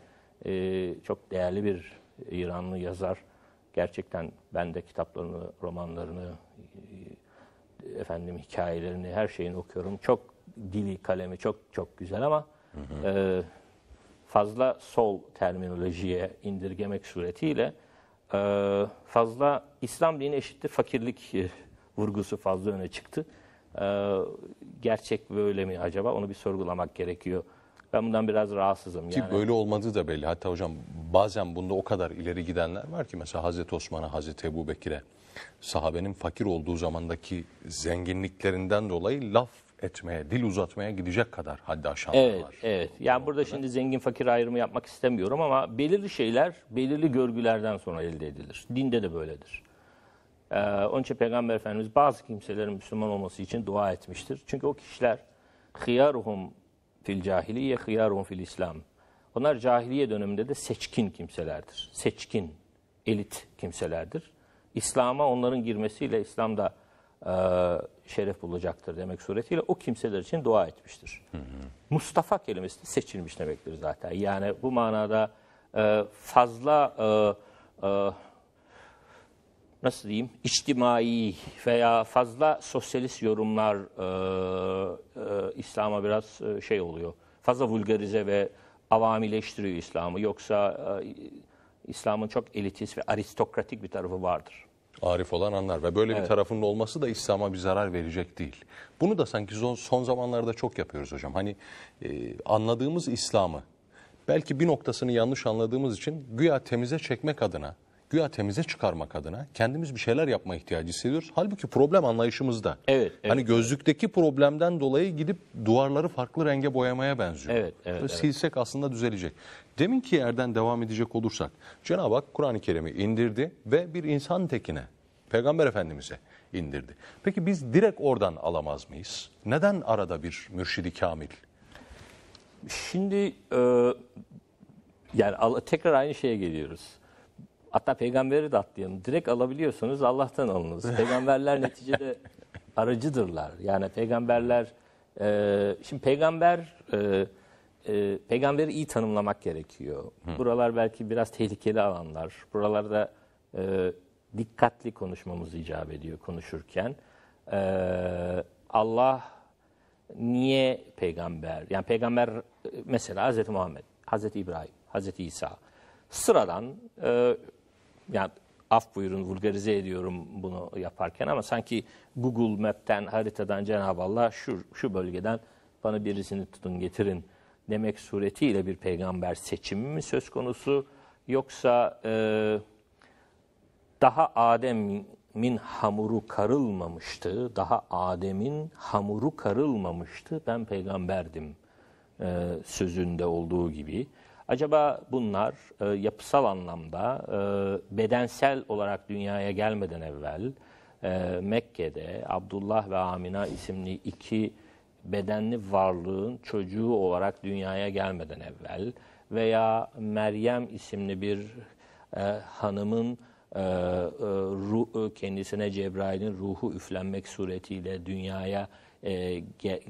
çok değerli bir İranlı yazar. Gerçekten ben de kitaplarını, romanlarını, efendim hikayelerini, her şeyini okuyorum. Çok dili, kalemi çok çok güzel ama hı hı. E, fazla sol terminolojiye indirgemek suretiyle e, fazla İslam dini eşittir fakirlik e, vurgusu fazla öne çıktı. E, gerçek böyle mi acaba onu bir sorgulamak gerekiyor ben bundan biraz rahatsızım. Ki yani. böyle olmadığı da belli. Hatta hocam bazen bunda o kadar ileri gidenler var ki mesela Hazreti Osman'a, Hazreti Ebu Bekir'e sahabenin fakir olduğu zamandaki zenginliklerinden dolayı laf etmeye, dil uzatmaya gidecek kadar haddi aşanlar evet, var. Evet, yani o burada noktada. şimdi zengin fakir ayrımı yapmak istemiyorum ama belirli şeyler belirli görgülerden sonra elde edilir. Dinde de böyledir. Ee, onun için Peygamber Efendimiz bazı kimselerin Müslüman olması için dua etmiştir. Çünkü o kişiler hıyaruhum fil cahiliye hıyarun fil İslam. Onlar cahiliye döneminde de seçkin kimselerdir. Seçkin, elit kimselerdir. İslam'a onların girmesiyle İslam da e, şeref bulacaktır demek suretiyle o kimseler için dua etmiştir. Hı hı. Mustafa kelimesi de seçilmiş demektir zaten. Yani bu manada e, fazla e, e, nasıl diyeyim içtimai veya fazla sosyalist yorumlar e, e, İslam'a biraz e, şey oluyor. Fazla vulgarize ve avamileştiriyor İslam'ı. Yoksa e, İslam'ın çok elitist ve aristokratik bir tarafı vardır. Arif olan anlar ve böyle evet. bir tarafının olması da İslam'a bir zarar verecek değil. Bunu da sanki son, son zamanlarda çok yapıyoruz hocam. Hani e, anladığımız İslam'ı belki bir noktasını yanlış anladığımız için güya temize çekmek adına güya temize çıkarmak adına kendimiz bir şeyler yapma ihtiyacı hissediyoruz. Halbuki problem anlayışımızda. Evet, evet. Hani gözlükteki problemden dolayı gidip duvarları farklı renge boyamaya benziyor. Evet, evet, Böyle evet. Silsek aslında düzelecek. demin ki yerden devam edecek olursak Cenab-ı Hak Kur'an-ı Kerim'i indirdi ve bir insan tekine, Peygamber Efendimiz'e indirdi. Peki biz direkt oradan alamaz mıyız? Neden arada bir mürşidi kamil? Şimdi e, yani tekrar aynı şeye geliyoruz. Hatta peygamberi de atlayalım. Direkt alabiliyorsunuz Allah'tan alınız. Peygamberler neticede aracıdırlar. Yani peygamberler... E, şimdi peygamber... E, e, peygamberi iyi tanımlamak gerekiyor. Hı. Buralar belki biraz tehlikeli alanlar. Buralarda e, dikkatli konuşmamız icap ediyor konuşurken. E, Allah niye peygamber? Yani peygamber e, mesela Hz. Muhammed, Hz. İbrahim, Hz. İsa sıradan e, yani af buyurun vulgarize ediyorum bunu yaparken ama sanki Google Map'ten haritadan Cenab-ı Allah şu, şu bölgeden bana birisini tutun getirin demek suretiyle bir peygamber seçimi mi söz konusu yoksa e, daha Adem'in hamuru karılmamıştı, daha Adem'in hamuru karılmamıştı ben peygamberdim e, sözünde olduğu gibi. Acaba bunlar e, yapısal anlamda e, bedensel olarak dünyaya gelmeden evvel e, Mekke'de Abdullah ve Amina isimli iki bedenli varlığın çocuğu olarak dünyaya gelmeden evvel veya Meryem isimli bir e, hanımın e, e ruh, e, kendisine Cebrail'in ruhu üflenmek suretiyle dünyaya e,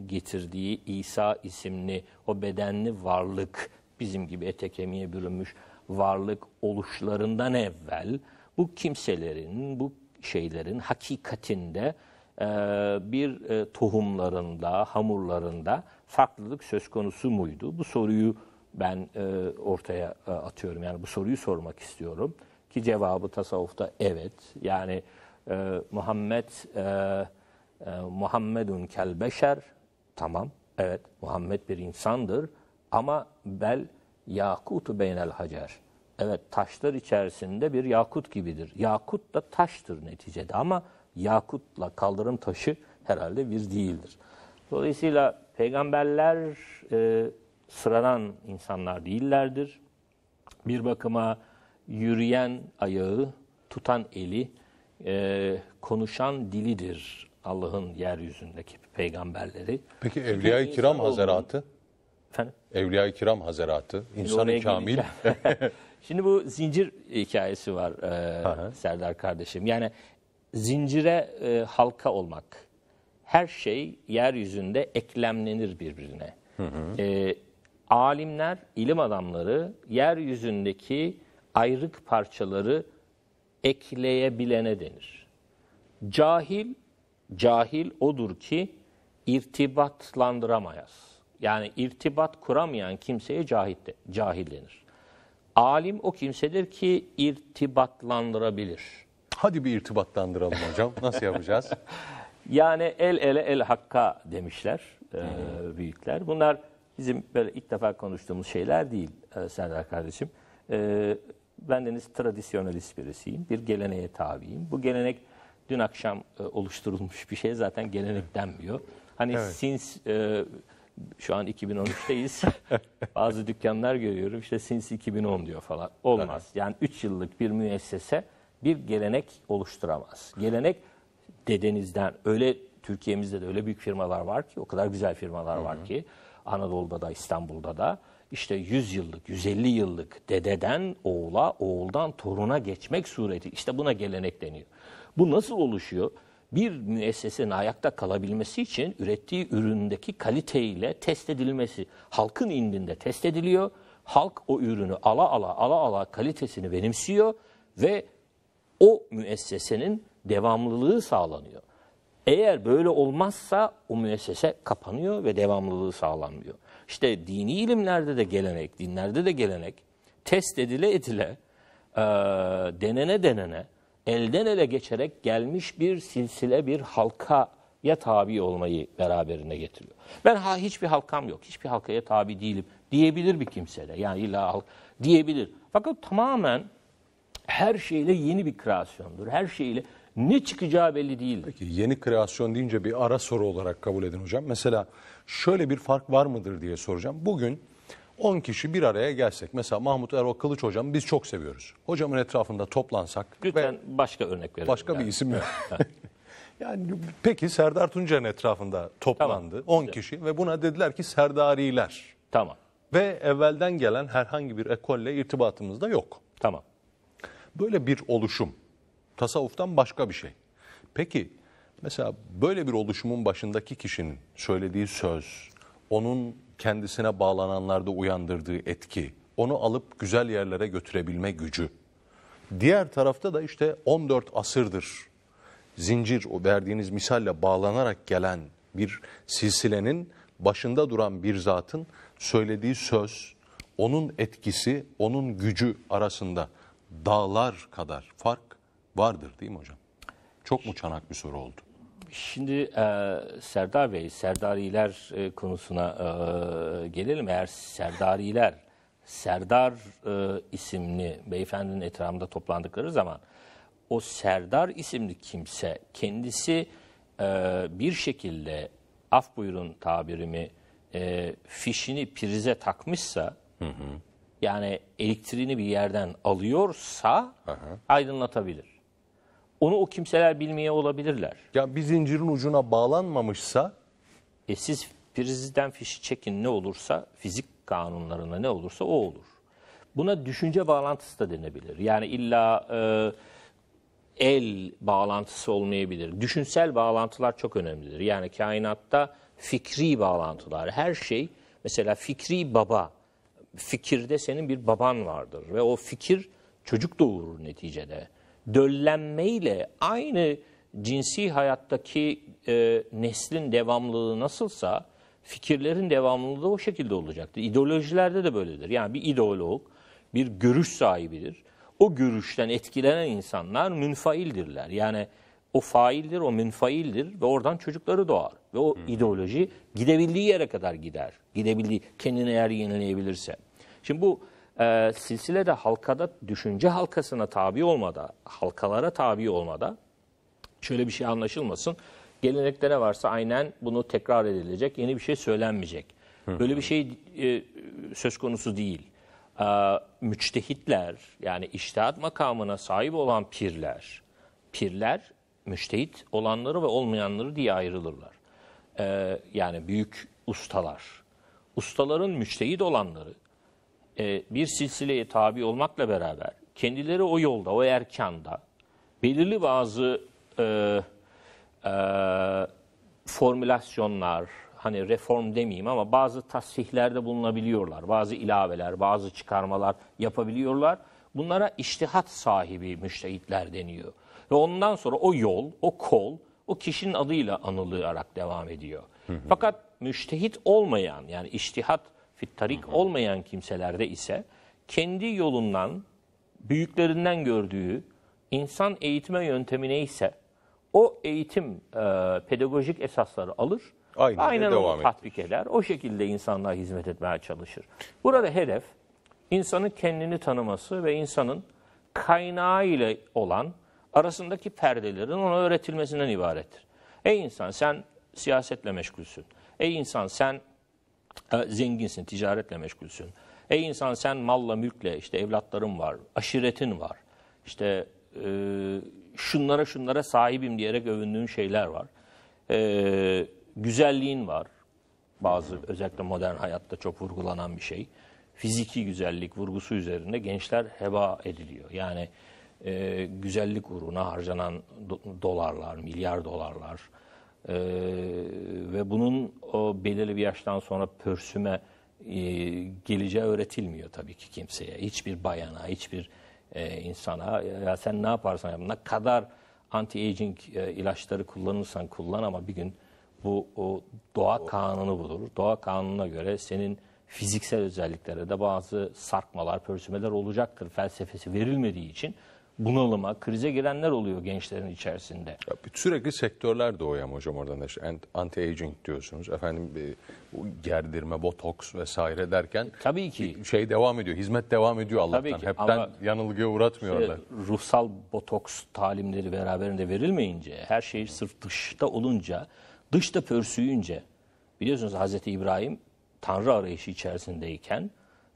getirdiği İsa isimli o bedenli varlık bizim gibi ete kemiğe bürünmüş varlık oluşlarından evvel bu kimselerin, bu şeylerin hakikatinde e, bir e, tohumlarında, hamurlarında farklılık söz konusu muydu? Bu soruyu ben e, ortaya e, atıyorum. Yani bu soruyu sormak istiyorum. Ki cevabı tasavvufta evet. Yani e, Muhammed e, e, Muhammedun kel beşer tamam evet Muhammed bir insandır ama bel yakutu beynel hacer. Evet taşlar içerisinde bir yakut gibidir. Yakut da taştır neticede ama yakutla kaldırım taşı herhalde bir değildir. Dolayısıyla peygamberler e, sıradan insanlar değillerdir. Bir bakıma yürüyen ayağı, tutan eli, e, konuşan dilidir Allah'ın yeryüzündeki peygamberleri. Peki Evliya-i Kiram Hazaratı? Efendim? Evliya-i Kiram hazeratı, İnsan-ı Kamil. Şimdi bu zincir hikayesi var e, Serdar kardeşim. Yani zincire e, halka olmak. Her şey yeryüzünde eklemlenir birbirine. Hı hı. E, alimler, ilim adamları yeryüzündeki ayrık parçaları ekleyebilene denir. Cahil, cahil odur ki irtibatlandıramayaz. Yani irtibat kuramayan kimseye cahil, cahil denir. Alim o kimsedir ki irtibatlandırabilir. Hadi bir irtibatlandıralım hocam. Nasıl yapacağız? yani el ele el hakka demişler e, büyükler. Bunlar bizim böyle ilk defa konuştuğumuz şeyler değil e, Serdar kardeşim. E, deniz tradisyonalist birisiyim. Bir geleneğe tabiyim. Bu gelenek dün akşam e, oluşturulmuş bir şey zaten gelenek denmiyor. Hani evet. since e, şu an 2013'teyiz. Bazı dükkanlar görüyorum işte since 2010 diyor falan. Olmaz. Yani 3 yıllık bir müessese bir gelenek oluşturamaz. Gelenek dedenizden öyle Türkiye'mizde de öyle büyük firmalar var ki o kadar güzel firmalar var hı hı. ki Anadolu'da da İstanbul'da da işte 100 yıllık, 150 yıllık dededen oğula, oğuldan toruna geçmek sureti. işte buna gelenek deniyor. Bu nasıl oluşuyor? bir müessesenin ayakta kalabilmesi için ürettiği üründeki kaliteyle test edilmesi. Halkın indinde test ediliyor. Halk o ürünü ala ala ala ala kalitesini benimsiyor ve o müessesenin devamlılığı sağlanıyor. Eğer böyle olmazsa o müessese kapanıyor ve devamlılığı sağlanmıyor. İşte dini ilimlerde de gelenek, dinlerde de gelenek test edile edile, e, denene denene elden ele geçerek gelmiş bir silsile bir halkaya tabi olmayı beraberine getiriyor. Ben ha hiçbir halkam yok, hiçbir halkaya tabi değilim diyebilir bir kimse de. Yani illa halk diyebilir. Fakat tamamen her şeyle yeni bir kreasyondur. Her şeyle ne çıkacağı belli değil. Peki yeni kreasyon deyince bir ara soru olarak kabul edin hocam. Mesela şöyle bir fark var mıdır diye soracağım. Bugün 10 kişi bir araya gelsek mesela Mahmut Erol Kılıç hocam biz çok seviyoruz. Hocamın etrafında toplansak. Lütfen ve başka örnek verelim. Başka yani. bir isim yok. yani peki Serdar Tuncer'in etrafında toplandı tamam. 10 kişi ve buna dediler ki Serdariler. Tamam. Ve evvelden gelen herhangi bir ekolle irtibatımız da yok. Tamam. Böyle bir oluşum tasavvuftan başka bir şey. Peki mesela böyle bir oluşumun başındaki kişinin söylediği söz, onun kendisine bağlananlarda uyandırdığı etki, onu alıp güzel yerlere götürebilme gücü. Diğer tarafta da işte 14 asırdır zincir o verdiğiniz misalle bağlanarak gelen bir silsilenin başında duran bir zatın söylediği söz, onun etkisi, onun gücü arasında dağlar kadar fark vardır değil mi hocam? Çok mu çanak bir soru oldu? Şimdi e, Serdar Bey, Serdariler e, konusuna e, gelelim. Eğer Serdariler, Serdar e, isimli beyefendinin etrafında toplandıkları zaman o Serdar isimli kimse kendisi e, bir şekilde af buyurun tabirimi e, fişini prize takmışsa hı hı. yani elektriğini bir yerden alıyorsa hı hı. aydınlatabilir. Onu o kimseler bilmeye olabilirler. Ya bir zincirin ucuna bağlanmamışsa E siz prizden fişi çekin ne olursa fizik kanunlarına ne olursa o olur. Buna düşünce bağlantısı da denebilir. Yani illa e, el bağlantısı olmayabilir. Düşünsel bağlantılar çok önemlidir. Yani kainatta fikri bağlantılar. Her şey mesela fikri baba. Fikirde senin bir baban vardır ve o fikir çocuk doğurur neticede döllenmeyle aynı cinsi hayattaki e, neslin devamlılığı nasılsa fikirlerin devamlılığı da o şekilde olacaktır. İdeolojilerde de böyledir. Yani bir ideolog bir görüş sahibidir. O görüşten etkilenen insanlar münfaildirler. Yani o faildir, o münfaildir ve oradan çocukları doğar. Ve o hmm. ideoloji gidebildiği yere kadar gider. Gidebildiği, kendini eğer yenileyebilirse. Şimdi bu e, silsilede halkada düşünce halkasına tabi olmada, halkalara tabi olmada şöyle bir şey anlaşılmasın. Geleneklere varsa aynen bunu tekrar edilecek, yeni bir şey söylenmeyecek. Böyle bir şey e, söz konusu değil. E, müçtehitler yani iştihat makamına sahip olan pirler, pirler müçtehit olanları ve olmayanları diye ayrılırlar. E, yani büyük ustalar. Ustaların müçtehit olanları, e, bir silsileye tabi olmakla beraber kendileri o yolda, o erkanda belirli bazı e, e, formülasyonlar, hani reform demeyeyim ama bazı tasfihlerde bulunabiliyorlar. Bazı ilaveler, bazı çıkarmalar yapabiliyorlar. Bunlara iştihat sahibi müştehitler deniyor. Ve ondan sonra o yol, o kol, o kişinin adıyla anılarak devam ediyor. Hı hı. Fakat müştehit olmayan yani iştihat fit olmayan kimselerde ise kendi yolundan, büyüklerinden gördüğü insan eğitime yöntemine ise o eğitim e, pedagojik esasları alır. Aynen, aynen onu devam tatbik ettir. eder. O şekilde insanlığa hizmet etmeye çalışır. Burada hedef insanın kendini tanıması ve insanın kaynağı ile olan arasındaki perdelerin ona öğretilmesinden ibarettir. Ey insan sen siyasetle meşgulsün. Ey insan sen zenginsin, ticaretle meşgulsün. Ey insan sen malla, mülkle, işte evlatların var, aşiretin var, işte e, şunlara şunlara sahibim diyerek övündüğün şeyler var. E, güzelliğin var, bazı özellikle modern hayatta çok vurgulanan bir şey. Fiziki güzellik vurgusu üzerinde gençler heba ediliyor. Yani e, güzellik uğruna harcanan do dolarlar, milyar dolarlar, ee, ve bunun o belirli bir yaştan sonra pörsüme e, geleceği öğretilmiyor tabii ki kimseye. Hiçbir bayana, hiçbir e, insana ya sen ne yaparsan yap, ne kadar anti-aging e, ilaçları kullanırsan kullan ama bir gün bu o doğa o. kanunu budur. Doğa kanununa göre senin fiziksel özelliklere de bazı sarkmalar, pörsümeler olacaktır felsefesi verilmediği için bunalıma, krize girenler oluyor gençlerin içerisinde. sürekli sektörler doğuyor hocam oradan da. anti-aging diyorsunuz. Efendim bir gerdirme, botoks vesaire derken. Tabii ki. Şey devam ediyor, hizmet devam ediyor Allah'tan. Tabii ki. Hepten Ama yanılgıya uğratmıyorlar. Işte, ruhsal botoks talimleri beraberinde verilmeyince, her şey sırf dışta olunca, dışta pörsüyünce. Biliyorsunuz Hazreti İbrahim Tanrı arayışı içerisindeyken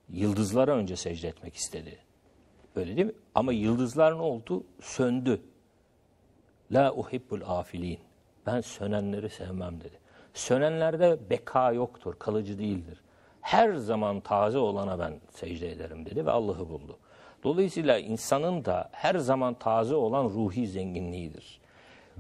yıldızlara önce secde etmek istedi. Öyle değil mi? Ama yıldızlar ne oldu? Söndü. La uhibbul afilin. Ben sönenleri sevmem dedi. Sönenlerde beka yoktur, kalıcı değildir. Her zaman taze olana ben secde ederim dedi ve Allah'ı buldu. Dolayısıyla insanın da her zaman taze olan ruhi zenginliğidir.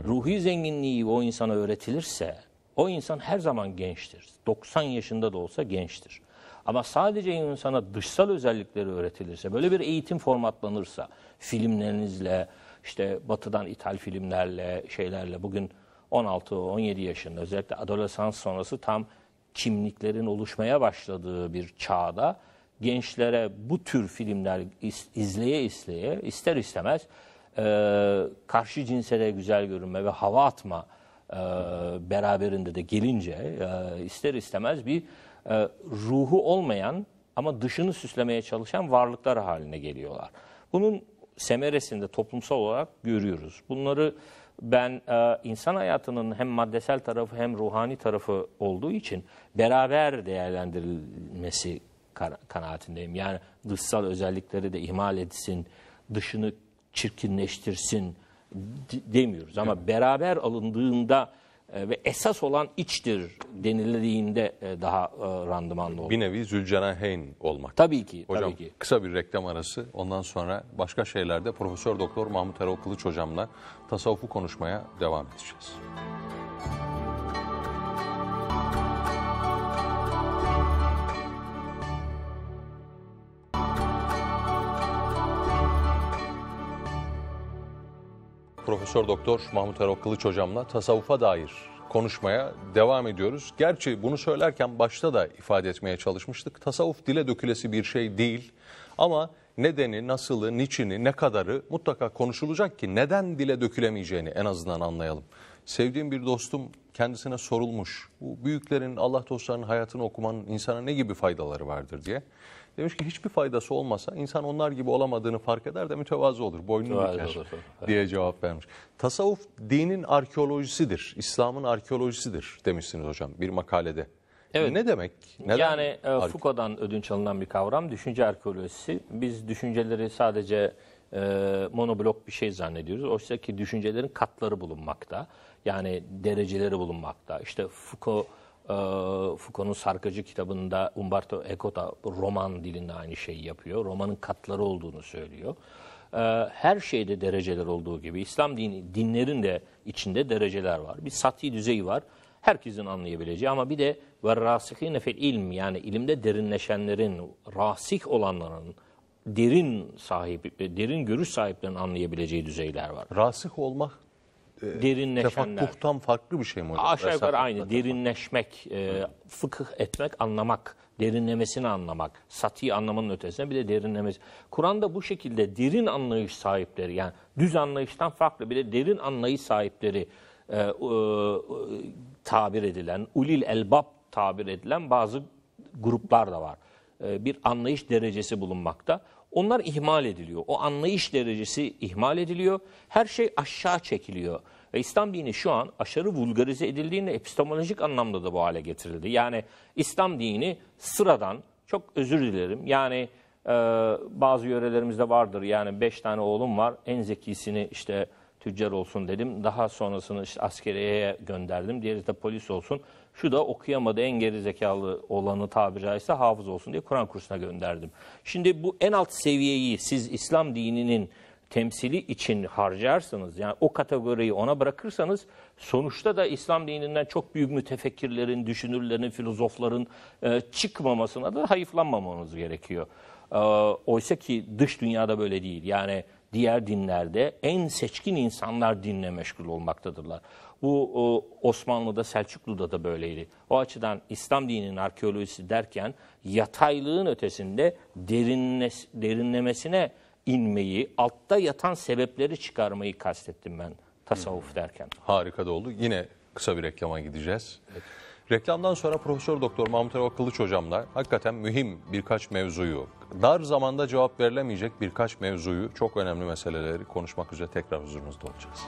Ruhi zenginliği o insana öğretilirse o insan her zaman gençtir. 90 yaşında da olsa gençtir. Ama sadece insana dışsal özellikleri öğretilirse, böyle bir eğitim formatlanırsa, filmlerinizle, işte batıdan ithal filmlerle, şeylerle bugün 16-17 yaşında özellikle adolesans sonrası tam kimliklerin oluşmaya başladığı bir çağda gençlere bu tür filmler izleye izleye ister istemez e, karşı cinse güzel görünme ve hava atma e, beraberinde de gelince e, ister istemez bir e, ruhu olmayan ama dışını süslemeye çalışan varlıklar haline geliyorlar. Bunun semeresinde toplumsal olarak görüyoruz. Bunları ben e, insan hayatının hem maddesel tarafı hem ruhani tarafı olduğu için beraber değerlendirilmesi kanaatindeyim. Yani dışsal özellikleri de ihmal etsin, dışını çirkinleştirsin demiyoruz. Ama beraber alındığında ee, ve esas olan içtir denildiğinde e, daha e, randımanlı olur. Bir nevi Heyn olmak. Tabii ki. Hocam tabii ki. kısa bir reklam arası ondan sonra başka şeylerde Profesör Doktor Mahmut Erol Kılıç hocamla tasavvufu konuşmaya devam edeceğiz. Profesör Doktor Mahmut Erol Kılıç hocamla tasavvufa dair konuşmaya devam ediyoruz. Gerçi bunu söylerken başta da ifade etmeye çalışmıştık. Tasavvuf dile dökülesi bir şey değil ama nedeni, nasılı, niçini, ne kadarı mutlaka konuşulacak ki neden dile dökülemeyeceğini en azından anlayalım. Sevdiğim bir dostum kendisine sorulmuş. Bu büyüklerin, Allah dostlarının hayatını okumanın insana ne gibi faydaları vardır diye. Demiş ki hiçbir faydası olmasa insan onlar gibi olamadığını fark eder de mütevazı olur, boynunu büker diye cevap vermiş. Tasavvuf dinin arkeolojisidir, İslam'ın arkeolojisidir demişsiniz hocam bir makalede. Evet. Ne demek? Neden? Yani e, Foucault'dan ödünç alınan bir kavram düşünce arkeolojisi. Biz düşünceleri sadece e, monoblok bir şey zannediyoruz. Oysa ki düşüncelerin katları bulunmakta. Yani dereceleri bulunmakta. İşte Foucault ee, Foucault'un Sarkacı kitabında Umberto Eco da roman dilinde aynı şeyi yapıyor. Romanın katları olduğunu söylüyor. Ee, her şeyde dereceler olduğu gibi İslam dini, dinlerin de içinde dereceler var. Bir sati düzeyi var. Herkesin anlayabileceği ama bir de ve rasihine fil ilm yani ilimde derinleşenlerin, rasih olanların, derin sahibi, derin görüş sahiplerinin anlayabileceği düzeyler var. Rasih olmak e, derinleşenler. Tefakkuktan farklı bir şey mi Aşağı yukarı aynı. Derinleşmek, e, fıkıh etmek, anlamak, derinlemesini anlamak. Sati anlamanın ötesine bir de derinlemesi. Kur'an'da bu şekilde derin anlayış sahipleri, yani düz anlayıştan farklı bir de derin anlayış sahipleri e, e, tabir edilen, ulil elbab tabir edilen bazı gruplar da var. E, bir anlayış derecesi bulunmakta. Onlar ihmal ediliyor. O anlayış derecesi ihmal ediliyor. Her şey aşağı çekiliyor. Ve İslam dini şu an aşırı vulgarize edildiğinde epistemolojik anlamda da bu hale getirildi. Yani İslam dini sıradan, çok özür dilerim, yani e, bazı yörelerimizde vardır. Yani beş tane oğlum var, en zekisini işte tüccar olsun dedim. Daha sonrasını işte askeriye gönderdim. Diğeri de polis olsun. Şu da okuyamadı en geri zekalı olanı tabiri caizse hafız olsun diye Kur'an kursuna gönderdim. Şimdi bu en alt seviyeyi siz İslam dininin temsili için harcarsanız yani o kategoriyi ona bırakırsanız sonuçta da İslam dininden çok büyük mütefekkirlerin, düşünürlerin, filozofların e, çıkmamasına da hayıflanmamanız gerekiyor. E, oysa ki dış dünyada böyle değil. Yani diğer dinlerde en seçkin insanlar dinle meşgul olmaktadırlar. Bu Osmanlı'da, Selçuklu'da da böyleydi. O açıdan İslam dininin arkeolojisi derken yataylığın ötesinde derinlemesine inmeyi, altta yatan sebepleri çıkarmayı kastettim ben tasavvuf derken. Harika da oldu. Yine kısa bir reklama gideceğiz. Reklamdan sonra Profesör Doktor Mahmut Erol Kılıç hocamla hakikaten mühim birkaç mevzuyu, dar zamanda cevap verilemeyecek birkaç mevzuyu, çok önemli meseleleri konuşmak üzere tekrar huzurunuzda olacağız.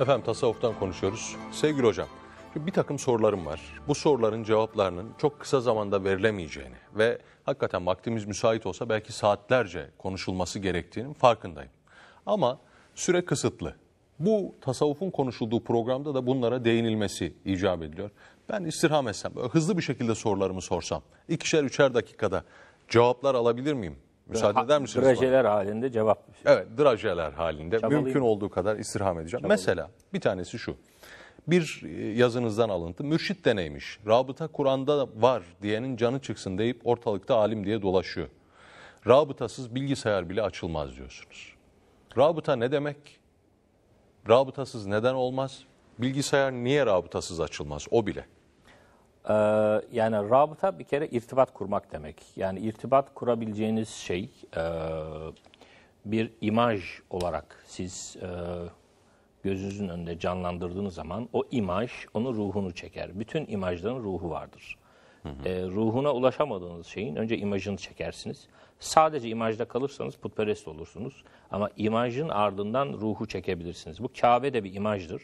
Efendim tasavvuftan konuşuyoruz. Sevgili hocam, bir takım sorularım var. Bu soruların cevaplarının çok kısa zamanda verilemeyeceğini ve hakikaten vaktimiz müsait olsa belki saatlerce konuşulması gerektiğinin farkındayım. Ama süre kısıtlı. Bu tasavvufun konuşulduğu programda da bunlara değinilmesi icap ediliyor ben istirham etsem, hızlı bir şekilde sorularımı sorsam, ikişer üçer dakikada cevaplar alabilir miyim? Müsaade eder misiniz? Drajeler bana? halinde cevap. Evet, drajeler halinde. Çabalıyım. Mümkün olduğu kadar istirham edeceğim. Çabalıyım. Mesela bir tanesi şu. Bir e, yazınızdan alıntı. Mürşit deneymiş. Rabıta Kur'an'da var diyenin canı çıksın deyip ortalıkta alim diye dolaşıyor. Rabıtasız bilgisayar bile açılmaz diyorsunuz. Rabıta ne demek? Rabıtasız neden olmaz? Bilgisayar niye rabıtasız açılmaz? O bile. Ee, yani rabıta bir kere irtibat kurmak demek. Yani irtibat kurabileceğiniz şey e, bir imaj olarak siz e, gözünüzün önünde canlandırdığınız zaman o imaj onun ruhunu çeker. Bütün imajların ruhu vardır. Hı hı. E, ruhuna ulaşamadığınız şeyin önce imajını çekersiniz. Sadece imajda kalırsanız putperest olursunuz. Ama imajın ardından ruhu çekebilirsiniz. Bu Kabe de bir imajdır.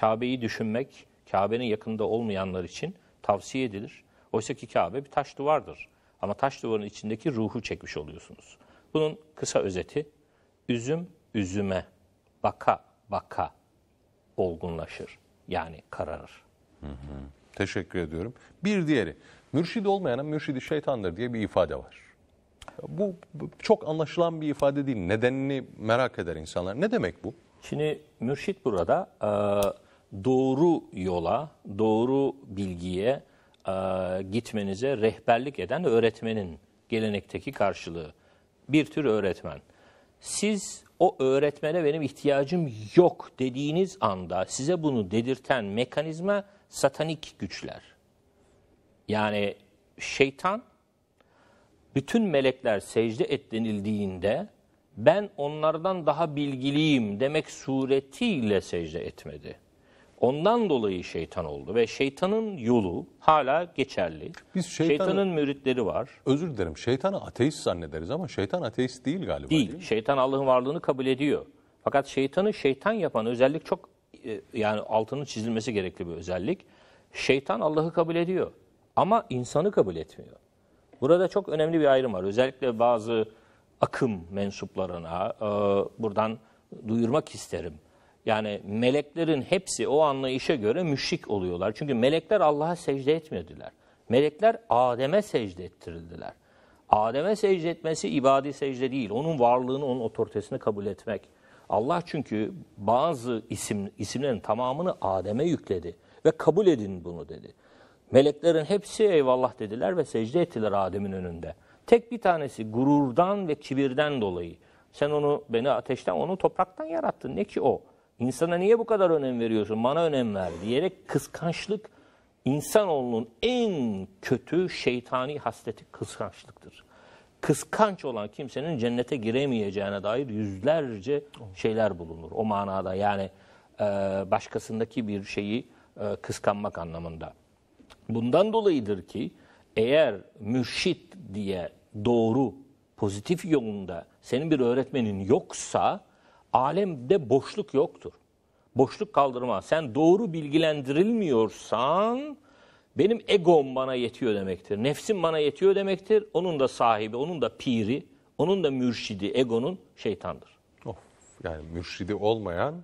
Kabe'yi düşünmek, Kabe'nin yakında olmayanlar için tavsiye edilir. Oysa ki Kabe bir taş duvardır. Ama taş duvarın içindeki ruhu çekmiş oluyorsunuz. Bunun kısa özeti, üzüm üzüme, baka baka olgunlaşır. Yani kararır. Hı hı. Teşekkür ediyorum. Bir diğeri, mürşid olmayana mürşidi şeytandır diye bir ifade var. Bu, çok anlaşılan bir ifade değil. Nedenini merak eder insanlar. Ne demek bu? Şimdi mürşit burada... E doğru yola, doğru bilgiye e, gitmenize rehberlik eden öğretmenin gelenekteki karşılığı. Bir tür öğretmen. Siz o öğretmene benim ihtiyacım yok dediğiniz anda size bunu dedirten mekanizma satanik güçler. Yani şeytan bütün melekler secde et denildiğinde ben onlardan daha bilgiliyim demek suretiyle secde etmedi. Ondan dolayı şeytan oldu ve şeytanın yolu hala geçerli. Biz şeytanı, şeytanın müritleri var. Özür dilerim. Şeytanı ateist zannederiz ama şeytan ateist değil galiba. Değil. değil şeytan Allah'ın varlığını kabul ediyor. Fakat şeytanı şeytan yapan özellik çok e, yani altının çizilmesi gerekli bir özellik. Şeytan Allah'ı kabul ediyor ama insanı kabul etmiyor. Burada çok önemli bir ayrım var. Özellikle bazı akım mensuplarına e, buradan duyurmak isterim yani meleklerin hepsi o anlayışa göre müşrik oluyorlar. Çünkü melekler Allah'a secde etmediler. Melekler Adem'e secde ettirildiler. Adem'e secde etmesi ibadi secde değil. Onun varlığını, onun otoritesini kabul etmek. Allah çünkü bazı isim, isimlerin tamamını Adem'e yükledi. Ve kabul edin bunu dedi. Meleklerin hepsi eyvallah dediler ve secde ettiler Adem'in önünde. Tek bir tanesi gururdan ve kibirden dolayı. Sen onu beni ateşten, onu topraktan yarattın. Ne ki o? İnsana niye bu kadar önem veriyorsun? Bana önem ver diyerek kıskançlık insanoğlunun en kötü şeytani hasleti kıskançlıktır. Kıskanç olan kimsenin cennete giremeyeceğine dair yüzlerce şeyler bulunur. O manada yani e, başkasındaki bir şeyi e, kıskanmak anlamında. Bundan dolayıdır ki eğer mürşit diye doğru, pozitif yolunda senin bir öğretmenin yoksa alemde boşluk yoktur. Boşluk kaldırma. Sen doğru bilgilendirilmiyorsan benim egom bana yetiyor demektir. Nefsim bana yetiyor demektir. Onun da sahibi, onun da piri, onun da mürşidi, egonun şeytandır. Of, yani mürşidi olmayan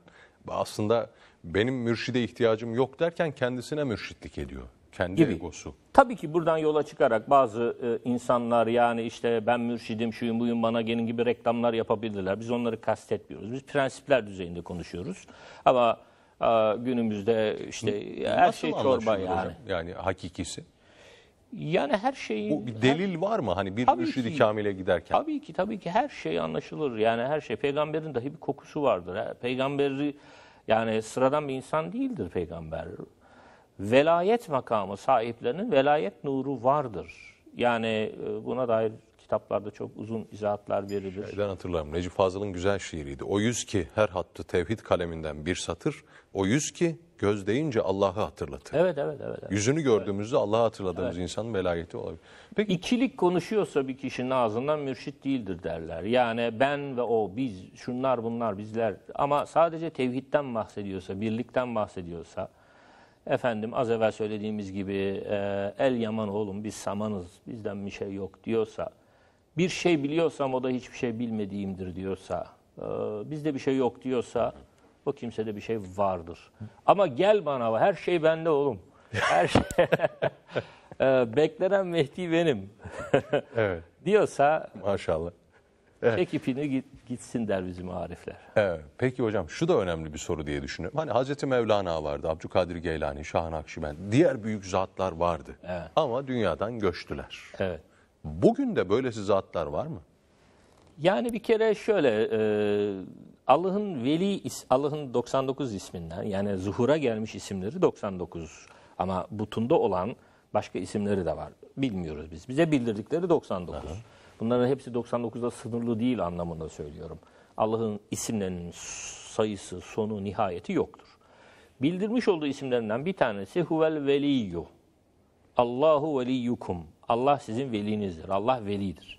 aslında benim mürşide ihtiyacım yok derken kendisine mürşitlik ediyor. Kendi gibi. egosu. Tabii ki buradan yola çıkarak bazı e, insanlar yani işte ben mürşidim şuyum buyum bana gelin gibi reklamlar yapabilirler. Biz onları kastetmiyoruz. Biz prensipler düzeyinde konuşuyoruz. Ama e, günümüzde işte her şey çorba yani. Hocam? Yani hakikisi. Yani her şeyin... Bu bir delil her, var mı hani bir mürşidi ki, kamile giderken? Tabii ki tabii ki her şey anlaşılır. Yani her şey. Peygamberin dahi bir kokusu vardır. He. Peygamberi yani sıradan bir insan değildir peygamber velayet makamı sahiplerinin velayet nuru vardır. Yani e, buna dair kitaplarda çok uzun izahatlar verilir. Ben hatırlarım Necip Fazıl'ın güzel şiiriydi. O yüz ki her hattı tevhid kaleminden bir satır. O yüz ki göz deyince Allah'ı hatırlatır. Evet, evet, evet. evet. Yüzünü gördüğümüzde evet. Allah'ı hatırladığımız evet. insanın velayeti olabilir. Peki ikilik konuşuyorsa bir kişinin ağzından mürşit değildir derler. Yani ben ve o, biz, şunlar bunlar bizler ama sadece tevhidden bahsediyorsa, birlikten bahsediyorsa efendim az evvel söylediğimiz gibi e, el yaman oğlum biz samanız bizden bir şey yok diyorsa bir şey biliyorsam o da hiçbir şey bilmediğimdir diyorsa e, bizde bir şey yok diyorsa o kimsede bir şey vardır. Ama gel bana her şey bende oğlum. Her şey e, beklenen Mehdi benim. evet. diyorsa maşallah. Evet. Peki pini gitsin der bizim arifler. Evet. Peki hocam şu da önemli bir soru diye düşünüyorum. Hani Hazreti Mevlana vardı, Abdülkadir Geylani, Şah Nakşibend, diğer büyük zatlar vardı. Evet. Ama dünyadan göçtüler. Evet. Bugün de böylesi zatlar var mı? Yani bir kere şöyle e, Allah'ın veli Allah'ın 99 isminden yani zuhura gelmiş isimleri 99 ama butunda olan başka isimleri de var. Bilmiyoruz biz. Bize bildirdikleri 99. Aha. Bunların hepsi 99'da sınırlı değil anlamında söylüyorum. Allah'ın isimlerinin sayısı, sonu, nihayeti yoktur. Bildirmiş olduğu isimlerinden bir tanesi huvel veliyyu. Allahu veliyyukum. Allah sizin velinizdir. Allah velidir.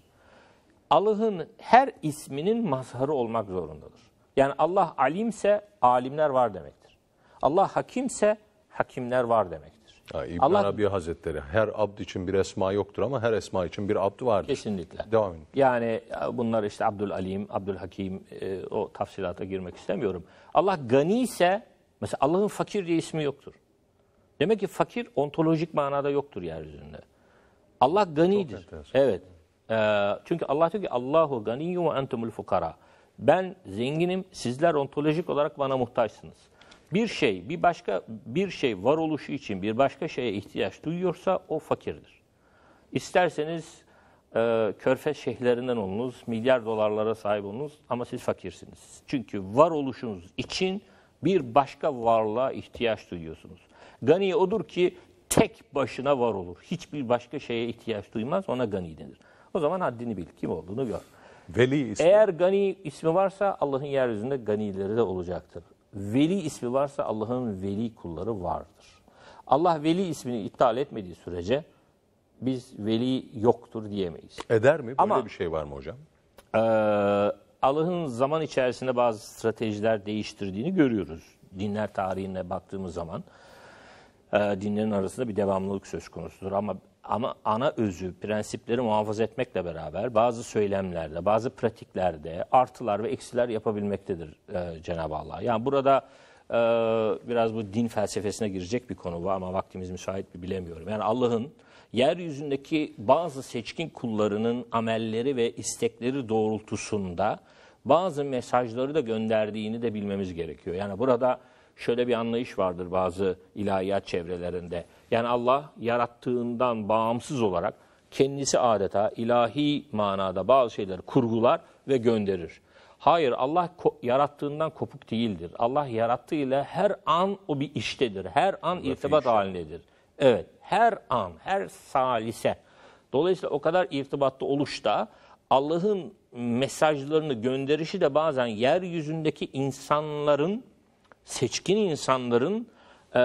Allah'ın her isminin mazharı olmak zorundadır. Yani Allah alimse alimler var demektir. Allah hakimse hakimler var demektir. Ha, İbn Allah, Arabi Hazretleri her abd için bir esma yoktur ama her esma için bir abd vardır. Kesinlikle. Devam edin. Yani e, bunlar işte Abdül Alim, Abdül Hakim e, o tafsilata girmek istemiyorum. Allah gani ise mesela Allah'ın fakir diye ismi yoktur. Demek ki fakir ontolojik manada yoktur yeryüzünde. Allah ganidir. Evet. E, çünkü Allah diyor ki Allahu ganiyyu ve entumul fukara. Ben zenginim, sizler ontolojik olarak bana muhtaçsınız bir şey, bir başka bir şey varoluşu için bir başka şeye ihtiyaç duyuyorsa o fakirdir. İsterseniz e, körfez şehirlerinden olunuz, milyar dolarlara sahip olunuz ama siz fakirsiniz. Çünkü varoluşunuz için bir başka varlığa ihtiyaç duyuyorsunuz. Gani odur ki tek başına var olur. Hiçbir başka şeye ihtiyaç duymaz ona gani denir. O zaman haddini bil, kim olduğunu gör. Veli ismi. Eğer gani ismi varsa Allah'ın yeryüzünde ganileri de olacaktır veli ismi varsa Allah'ın veli kulları vardır. Allah veli ismini iptal etmediği sürece biz veli yoktur diyemeyiz. Eder mi? Böyle Ama, bir şey var mı hocam? E, Allah'ın zaman içerisinde bazı stratejiler değiştirdiğini görüyoruz. Dinler tarihine baktığımız zaman e, dinlerin arasında bir devamlılık söz konusudur. Ama ama ana özü, prensipleri muhafaza etmekle beraber bazı söylemlerde, bazı pratiklerde artılar ve eksiler yapabilmektedir e, Cenab-ı Allah. Yani burada e, biraz bu din felsefesine girecek bir konu var ama vaktimiz müsait mi bilemiyorum. Yani Allah'ın yeryüzündeki bazı seçkin kullarının amelleri ve istekleri doğrultusunda bazı mesajları da gönderdiğini de bilmemiz gerekiyor. Yani burada şöyle bir anlayış vardır bazı ilahiyat çevrelerinde. Yani Allah yarattığından bağımsız olarak kendisi adeta ilahi manada bazı şeyleri kurgular ve gönderir. Hayır Allah ko yarattığından kopuk değildir. Allah yarattığıyla her an o bir iştedir. Her an Lafı irtibat işte. halindedir. Evet her an, her salise. Dolayısıyla o kadar irtibatlı oluşta Allah'ın mesajlarını gönderişi de bazen yeryüzündeki insanların seçkin insanların e,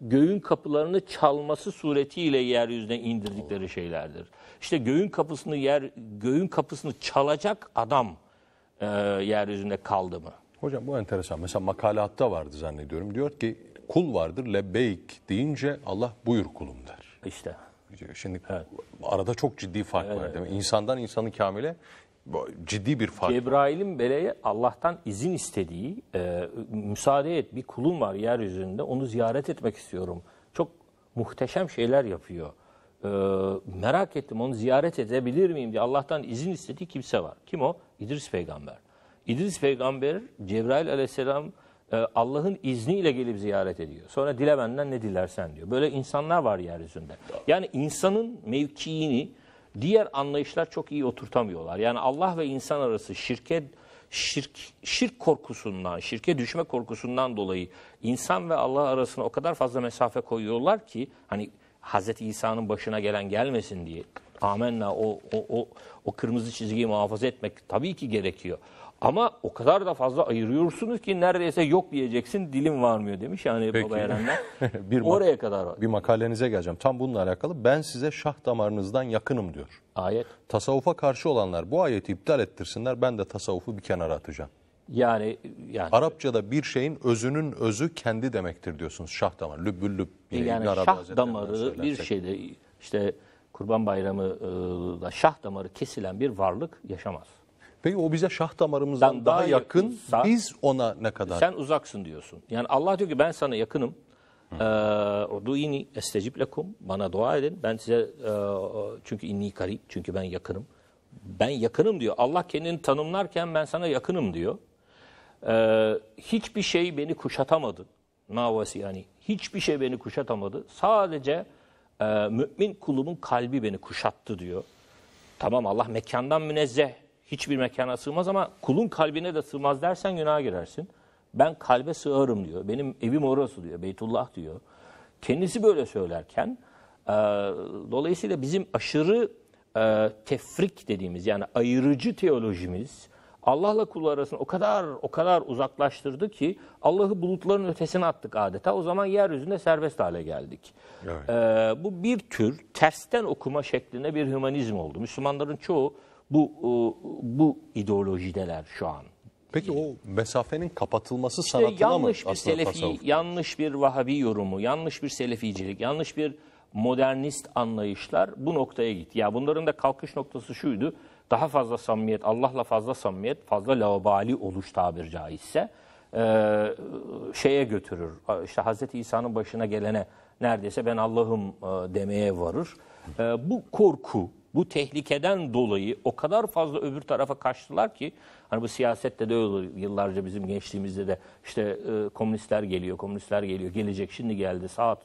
göğün kapılarını çalması suretiyle yeryüzüne indirdikleri şeylerdir. İşte göğün kapısını yer göğün kapısını çalacak adam e, yeryüzünde kaldı mı? Hocam bu enteresan. Mesela makalatta vardı zannediyorum. Diyor ki kul vardır lebeyk deyince Allah buyur kulum der. İşte. Şimdi evet. arada çok ciddi fark evet, var. Değil mi? Evet. İnsandan insanı kamile ciddi bir fark. Cebrail'in beleye Allah'tan izin istediği, e, müsaade et bir kulun var yeryüzünde onu ziyaret etmek istiyorum. Çok muhteşem şeyler yapıyor. E, merak ettim onu ziyaret edebilir miyim diye Allah'tan izin istediği kimse var. Kim o? İdris peygamber. İdris peygamber Cebrail aleyhisselam e, Allah'ın izniyle gelip ziyaret ediyor. Sonra dile benden ne dilersen diyor. Böyle insanlar var yeryüzünde. Yani insanın mevkiini, diğer anlayışlar çok iyi oturtamıyorlar. Yani Allah ve insan arası şirket şirk, şirk korkusundan, şirke düşme korkusundan dolayı insan ve Allah arasına o kadar fazla mesafe koyuyorlar ki hani Hazreti İsa'nın başına gelen gelmesin diye. Amenna o, o, o, o kırmızı çizgiyi muhafaza etmek tabii ki gerekiyor. Ama o kadar da fazla ayırıyorsunuz ki neredeyse yok diyeceksin dilim varmıyor demiş yani Peki. Baba Erenler. bir Oraya kadar var. Bir makalenize geleceğim. Tam bununla alakalı ben size şah damarınızdan yakınım diyor. Ayet. Tasavvufa karşı olanlar bu ayeti iptal ettirsinler ben de tasavvufu bir kenara atacağım. Yani, yani Arapçada bir şeyin özünün özü kendi demektir diyorsunuz. Şah damarı lübbül lüb. Yine e yani İbn şah damarı bir şeyde işte Kurban Bayramı e, da şah damarı kesilen bir varlık yaşamaz. Peki o bize şah damarımızdan daha, daha yakın, yakınsa, biz ona ne kadar? Sen uzaksın diyorsun. Yani Allah diyor ki ben sana yakınım. Uduini ee, estecib lekum. Bana dua edin. Ben size e, çünkü inni karib. Çünkü ben yakınım. Ben yakınım diyor. Allah kendini tanımlarken ben sana yakınım diyor. E, hiçbir şey beni kuşatamadı. Mavasi yani. Hiçbir şey beni kuşatamadı. Sadece e, mümin kulumun kalbi beni kuşattı diyor. Tamam Allah mekandan münezzeh hiçbir mekana sığmaz ama kulun kalbine de sığmaz dersen günaha girersin. Ben kalbe sığarım diyor. Benim evim orası diyor. Beytullah diyor. Kendisi böyle söylerken e, dolayısıyla bizim aşırı e, tefrik dediğimiz yani ayırıcı teolojimiz Allah'la kul arasını o kadar o kadar uzaklaştırdı ki Allah'ı bulutların ötesine attık adeta. O zaman yeryüzünde serbest hale geldik. Evet. E, bu bir tür tersten okuma şeklinde bir hümanizm oldu. Müslümanların çoğu bu e, bu ideolojideler şu an. Peki o mesafenin kapatılması işte sanatına yanlış mı? Bir selefi, yanlış bir Vahabi yorumu, yanlış bir Seleficilik, yanlış bir modernist anlayışlar bu noktaya gitti. Ya bunların da kalkış noktası şuydu. Daha fazla samimiyet, Allah'la fazla samimiyet, fazla lavabali oluş tabir caizse e, şeye götürür. İşte Hz. İsa'nın başına gelene neredeyse ben Allah'ım e, demeye varır. E, bu korku, bu tehlikeden dolayı o kadar fazla öbür tarafa kaçtılar ki hani bu siyasette de öyle yıllarca bizim gençliğimizde de işte e, komünistler geliyor, komünistler geliyor, gelecek şimdi geldi, saat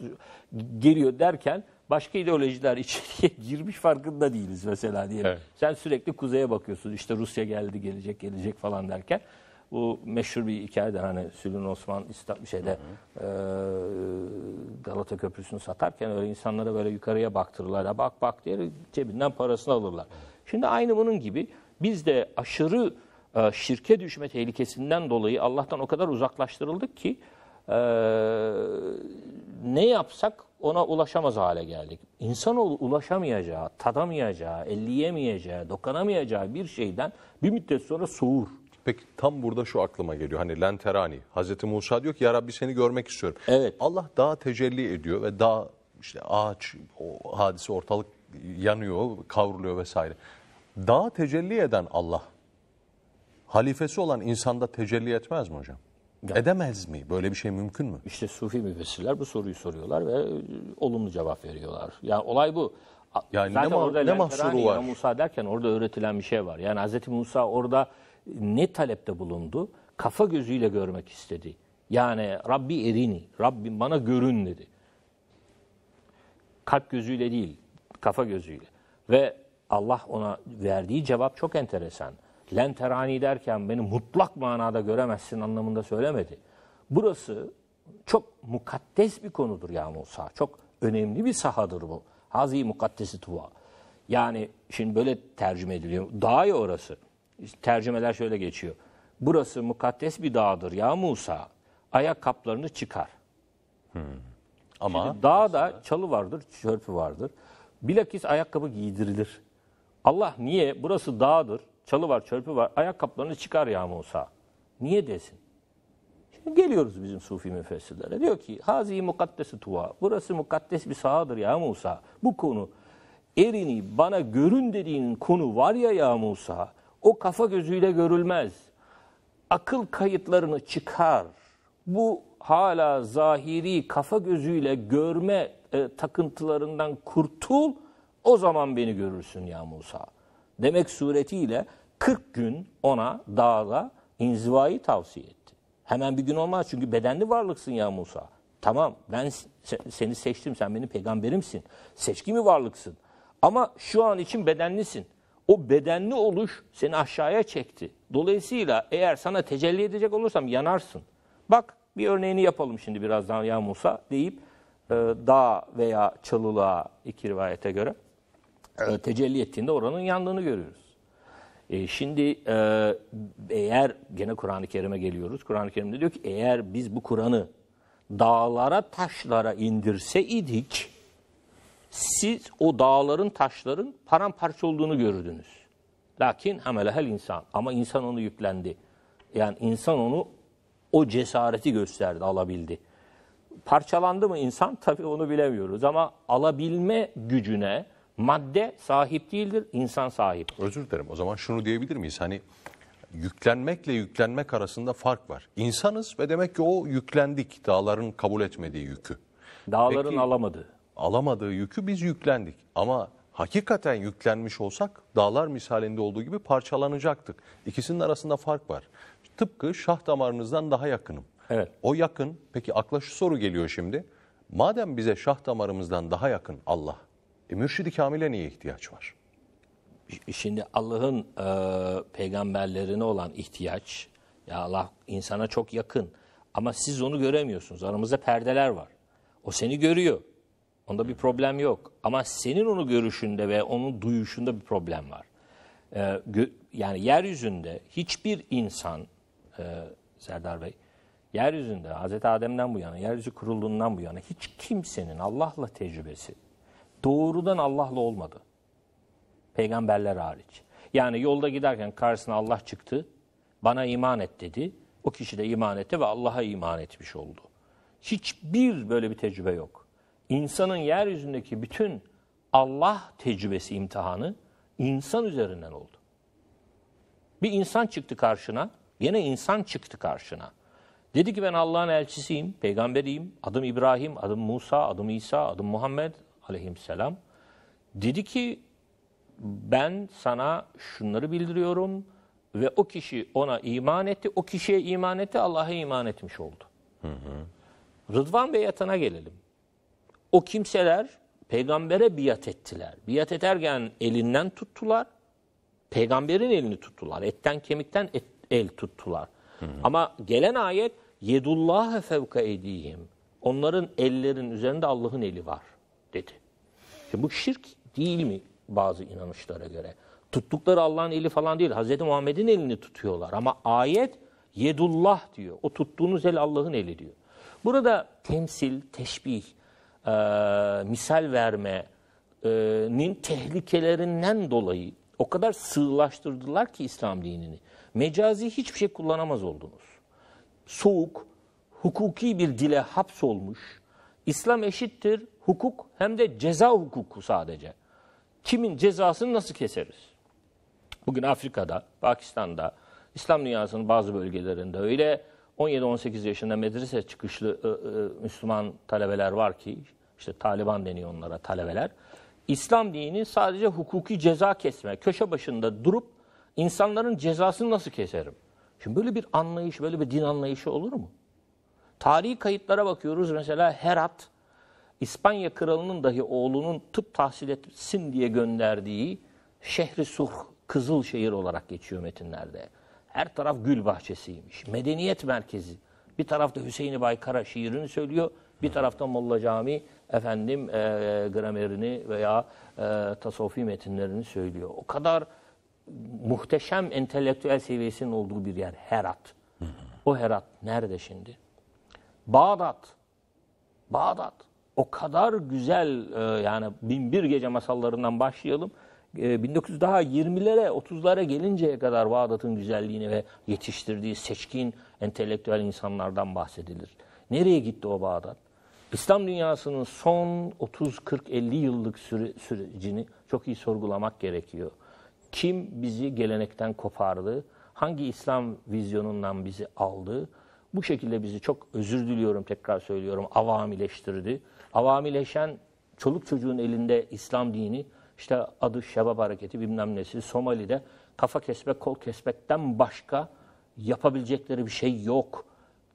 geliyor derken başka ideolojiler içeriye girmiş farkında değiliz mesela diye. Evet. Sen sürekli kuzeye bakıyorsun işte Rusya geldi, gelecek, gelecek falan derken bu meşhur bir hikayeden hani Sülün Osman İslam şeyde hı hı. E, Galata Köprüsü'nü satarken öyle insanlara böyle yukarıya baktırırlar. Ya bak bak diye cebinden parasını alırlar. Şimdi aynı bunun gibi biz de aşırı e, şirke düşme tehlikesinden dolayı Allah'tan o kadar uzaklaştırıldık ki e, ne yapsak ona ulaşamaz hale geldik. İnsanoğlu ulaşamayacağı, tadamayacağı, elleyemeyeceği, dokunamayacağı bir şeyden bir müddet sonra soğur. Peki tam burada şu aklıma geliyor. Hani Lenterani, Hazreti Musa diyor ki ya Rabbi seni görmek istiyorum. Evet. Allah daha tecelli ediyor ve daha işte ağaç, o hadise ortalık yanıyor, kavruluyor vesaire. Daha tecelli eden Allah, halifesi olan insanda tecelli etmez mi hocam? Ya. Edemez mi? Böyle bir şey mümkün mü? İşte Sufi müfessirler bu soruyu soruyorlar ve e, olumlu cevap veriyorlar. Yani olay bu. Yani Zaten ne, orada ne mahsuru var? Musa derken orada öğretilen bir şey var. Yani Hazreti Musa orada ne talepte bulundu? Kafa gözüyle görmek istedi. Yani Rabbi erini, Rabbim bana görün dedi. Kalp gözüyle değil, kafa gözüyle. Ve Allah ona verdiği cevap çok enteresan. Len terani derken beni mutlak manada göremezsin anlamında söylemedi. Burası çok mukaddes bir konudur ya Musa. Çok önemli bir sahadır bu. Hazi mukaddesi tuva. Yani şimdi böyle tercüme ediliyor. Dağ ya orası tercümeler şöyle geçiyor. Burası mukaddes bir dağdır ya Musa. ayak kaplarını çıkar. Hmm. Ama Şimdi dağda aslında... çalı vardır, çörpü vardır. Bilakis ayakkabı giydirilir. Allah niye burası dağdır, çalı var, çörpü var, Ayak kaplarını çıkar ya Musa. Niye desin? Şimdi geliyoruz bizim sufi müfessirlere. Diyor ki, hazi mukaddesi tuva. Burası mukaddes bir sahadır ya Musa. Bu konu erini bana görün dediğin konu var ya ya Musa. O kafa gözüyle görülmez. Akıl kayıtlarını çıkar. Bu hala zahiri kafa gözüyle görme e, takıntılarından kurtul. O zaman beni görürsün ya Musa. Demek suretiyle 40 gün ona dağda inzivayı tavsiye etti. Hemen bir gün olmaz çünkü bedenli varlıksın ya Musa. Tamam ben seni seçtim sen benim peygamberimsin. Seçki mi varlıksın. Ama şu an için bedenlisin o bedenli oluş seni aşağıya çekti. Dolayısıyla eğer sana tecelli edecek olursam yanarsın. Bak bir örneğini yapalım şimdi birazdan ya Musa deyip e, dağ veya çalılığa iki rivayete göre e, tecelli ettiğinde oranın yandığını görüyoruz. E, şimdi e, eğer gene Kur'an-ı Kerim'e geliyoruz. Kur'an-ı Kerim'de diyor ki eğer biz bu Kur'an'ı dağlara taşlara indirseydik siz o dağların, taşların paramparça olduğunu görürdünüz. Lakin hamelehel insan. Ama insan onu yüklendi. Yani insan onu o cesareti gösterdi, alabildi. Parçalandı mı insan? Tabii onu bilemiyoruz ama alabilme gücüne madde sahip değildir, insan sahip. Özür dilerim. O zaman şunu diyebilir miyiz? Hani yüklenmekle yüklenmek arasında fark var. İnsanız ve demek ki o yüklendik dağların kabul etmediği yükü. Dağların Peki, alamadığı alamadığı yükü biz yüklendik. Ama hakikaten yüklenmiş olsak dağlar misalinde olduğu gibi parçalanacaktık. İkisinin arasında fark var. Tıpkı şah damarınızdan daha yakınım. Evet. O yakın. Peki akla şu soru geliyor şimdi. Madem bize şah damarımızdan daha yakın Allah, e mürşidi kamile niye ihtiyaç var? Şimdi Allah'ın e, peygamberlerine olan ihtiyaç, ya Allah insana çok yakın ama siz onu göremiyorsunuz. Aramızda perdeler var. O seni görüyor. Onda bir problem yok. Ama senin onu görüşünde ve onun duyuşunda bir problem var. Ee, yani yeryüzünde hiçbir insan, e, Serdar Bey, yeryüzünde Hazreti Adem'den bu yana, yeryüzü kurulduğundan bu yana hiç kimsenin Allah'la tecrübesi doğrudan Allah'la olmadı. Peygamberler hariç. Yani yolda giderken karşısına Allah çıktı, bana iman et dedi. O kişi de iman etti ve Allah'a iman etmiş oldu. Hiçbir böyle bir tecrübe yok insanın yeryüzündeki bütün Allah tecrübesi imtihanı insan üzerinden oldu. Bir insan çıktı karşına, yine insan çıktı karşına. Dedi ki ben Allah'ın elçisiyim, peygamberiyim, adım İbrahim, adım Musa, adım İsa, adım Muhammed aleyhisselam. Dedi ki ben sana şunları bildiriyorum ve o kişi ona iman etti, o kişiye iman etti, Allah'a iman etmiş oldu. Hı hı. Rıdvan Bey yatana gelelim. O kimseler peygambere biat ettiler. Biat ederken elinden tuttular. Peygamberin elini tuttular. Etten kemikten et, el tuttular. Hı hı. Ama gelen ayet yedullaha fevka ediyim. Onların ellerin üzerinde Allah'ın eli var dedi. Şimdi bu şirk değil mi bazı inanışlara göre? Tuttukları Allah'ın eli falan değil. Hazreti Muhammed'in elini tutuyorlar. Ama ayet yedullah diyor. O tuttuğunuz el Allah'ın eli diyor. Burada temsil, teşbih, e, misal vermenin tehlikelerinden dolayı o kadar sığlaştırdılar ki İslam dinini. Mecazi hiçbir şey kullanamaz oldunuz. Soğuk, hukuki bir dile hapsolmuş. İslam eşittir hukuk hem de ceza hukuku sadece. Kimin cezasını nasıl keseriz? Bugün Afrika'da, Pakistan'da, İslam dünyasının bazı bölgelerinde öyle 17-18 yaşında medrese çıkışlı e, e, Müslüman talebeler var ki, işte Taliban deniyor onlara talebeler. İslam dini sadece hukuki ceza kesme, köşe başında durup insanların cezasını nasıl keserim? Şimdi böyle bir anlayış, böyle bir din anlayışı olur mu? Tarihi kayıtlara bakıyoruz mesela Herat, İspanya kralının dahi oğlunun tıp tahsil etsin diye gönderdiği şehri Suh, Kızılşehir olarak geçiyor metinlerde. Her taraf gül bahçesiymiş. Medeniyet merkezi. Bir tarafta Hüseyin Baykara şiirini söylüyor. Bir tarafta Molla Cami efendim e, gramerini veya e, tasavvufi metinlerini söylüyor. O kadar muhteşem entelektüel seviyesinin olduğu bir yer Herat. O Herat nerede şimdi? Bağdat. Bağdat. O kadar güzel e, yani bin bir gece masallarından başlayalım. 1900 ee, daha 20'lere 30'lara gelinceye kadar Bağdat'ın güzelliğini ve yetiştirdiği seçkin entelektüel insanlardan bahsedilir. Nereye gitti o Bağdat? İslam dünyasının son 30 40 50 yıllık süre, sürecini çok iyi sorgulamak gerekiyor. Kim bizi gelenekten kopardı? Hangi İslam vizyonundan bizi aldı? Bu şekilde bizi çok özür diliyorum tekrar söylüyorum avamileştirdi. Avamileşen çoluk çocuğun elinde İslam dini işte adı Şebab Hareketi bilmem nesi Somali'de kafa kesmek, kol kesmekten başka yapabilecekleri bir şey yok.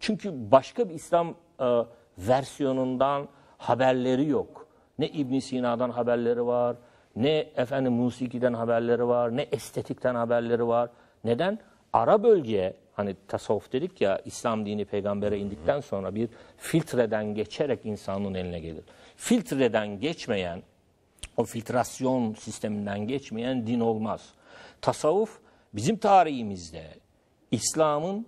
Çünkü başka bir İslam e, versiyonundan haberleri yok. Ne İbn Sina'dan haberleri var, ne efendim musiki'den haberleri var, ne estetikten haberleri var. Neden? Ara bölgeye hani tasavvuf dedik ya İslam dini peygambere indikten sonra bir filtreden geçerek insanın eline gelir. Filtreden geçmeyen o filtrasyon sisteminden geçmeyen din olmaz. Tasavvuf bizim tarihimizde İslam'ın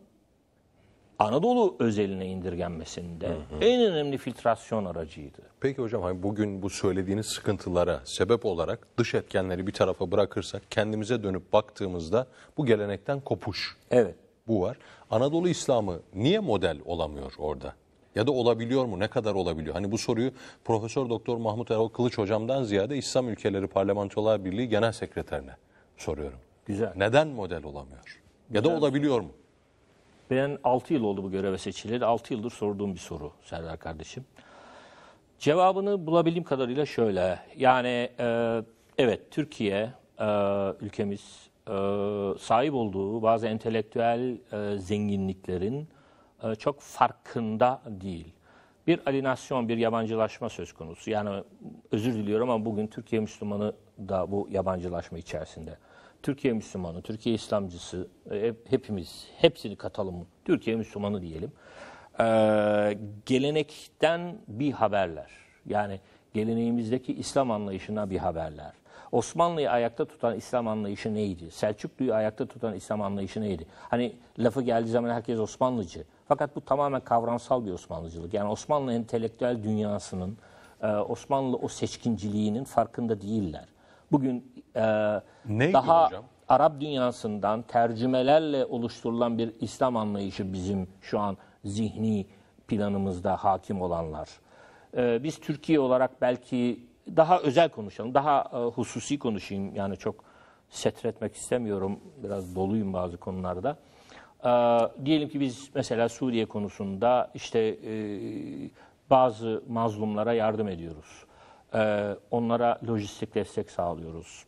Anadolu özeline indirgenmesinde hı hı. en önemli filtrasyon aracıydı. Peki hocam hani bugün bu söylediğiniz sıkıntılara sebep olarak dış etkenleri bir tarafa bırakırsak kendimize dönüp baktığımızda bu gelenekten kopuş. Evet. Bu var. Anadolu İslamı niye model olamıyor orada? Ya da olabiliyor mu? Ne kadar olabiliyor? Hani bu soruyu Profesör Doktor Mahmut Erol Kılıç hocamdan ziyade İslam Ülkeleri Parlamentolar Birliği Genel Sekreterine soruyorum. Güzel. Neden model olamıyor? Ya da olabiliyor mu? Ben 6 yıl oldu bu göreve seçileli. 6 yıldır sorduğum bir soru Serdar kardeşim. Cevabını bulabildiğim kadarıyla şöyle. Yani e, evet Türkiye e, ülkemiz e, sahip olduğu bazı entelektüel zenginliklerin e, çok farkında değil. Bir alinasyon, bir yabancılaşma söz konusu. Yani özür diliyorum ama bugün Türkiye Müslümanı da bu yabancılaşma içerisinde. Türkiye Müslümanı, Türkiye İslamcısı, e, hepimiz, hepsini katalım. Türkiye Müslümanı diyelim. Ee, gelenekten bir haberler. Yani geleneğimizdeki İslam anlayışına bir haberler. Osmanlı'yı ayakta tutan İslam anlayışı neydi? Selçuklu'yu ayakta tutan İslam anlayışı neydi? Hani lafı geldiği zaman herkes Osmanlıcı. Fakat bu tamamen kavramsal bir Osmanlıcılık. Yani Osmanlı entelektüel dünyasının, e, Osmanlı o seçkinciliğinin farkında değiller. Bugün e, Neydi daha hocam? Arap dünyasından tercümelerle oluşturulan bir İslam anlayışı bizim şu an zihni planımızda hakim olanlar. E, biz Türkiye olarak belki daha özel konuşalım, daha hususi konuşayım. Yani çok setretmek istemiyorum. Biraz doluyum bazı konularda. E, diyelim ki biz mesela Suriye konusunda işte e, bazı mazlumlara yardım ediyoruz. E, onlara lojistik destek sağlıyoruz.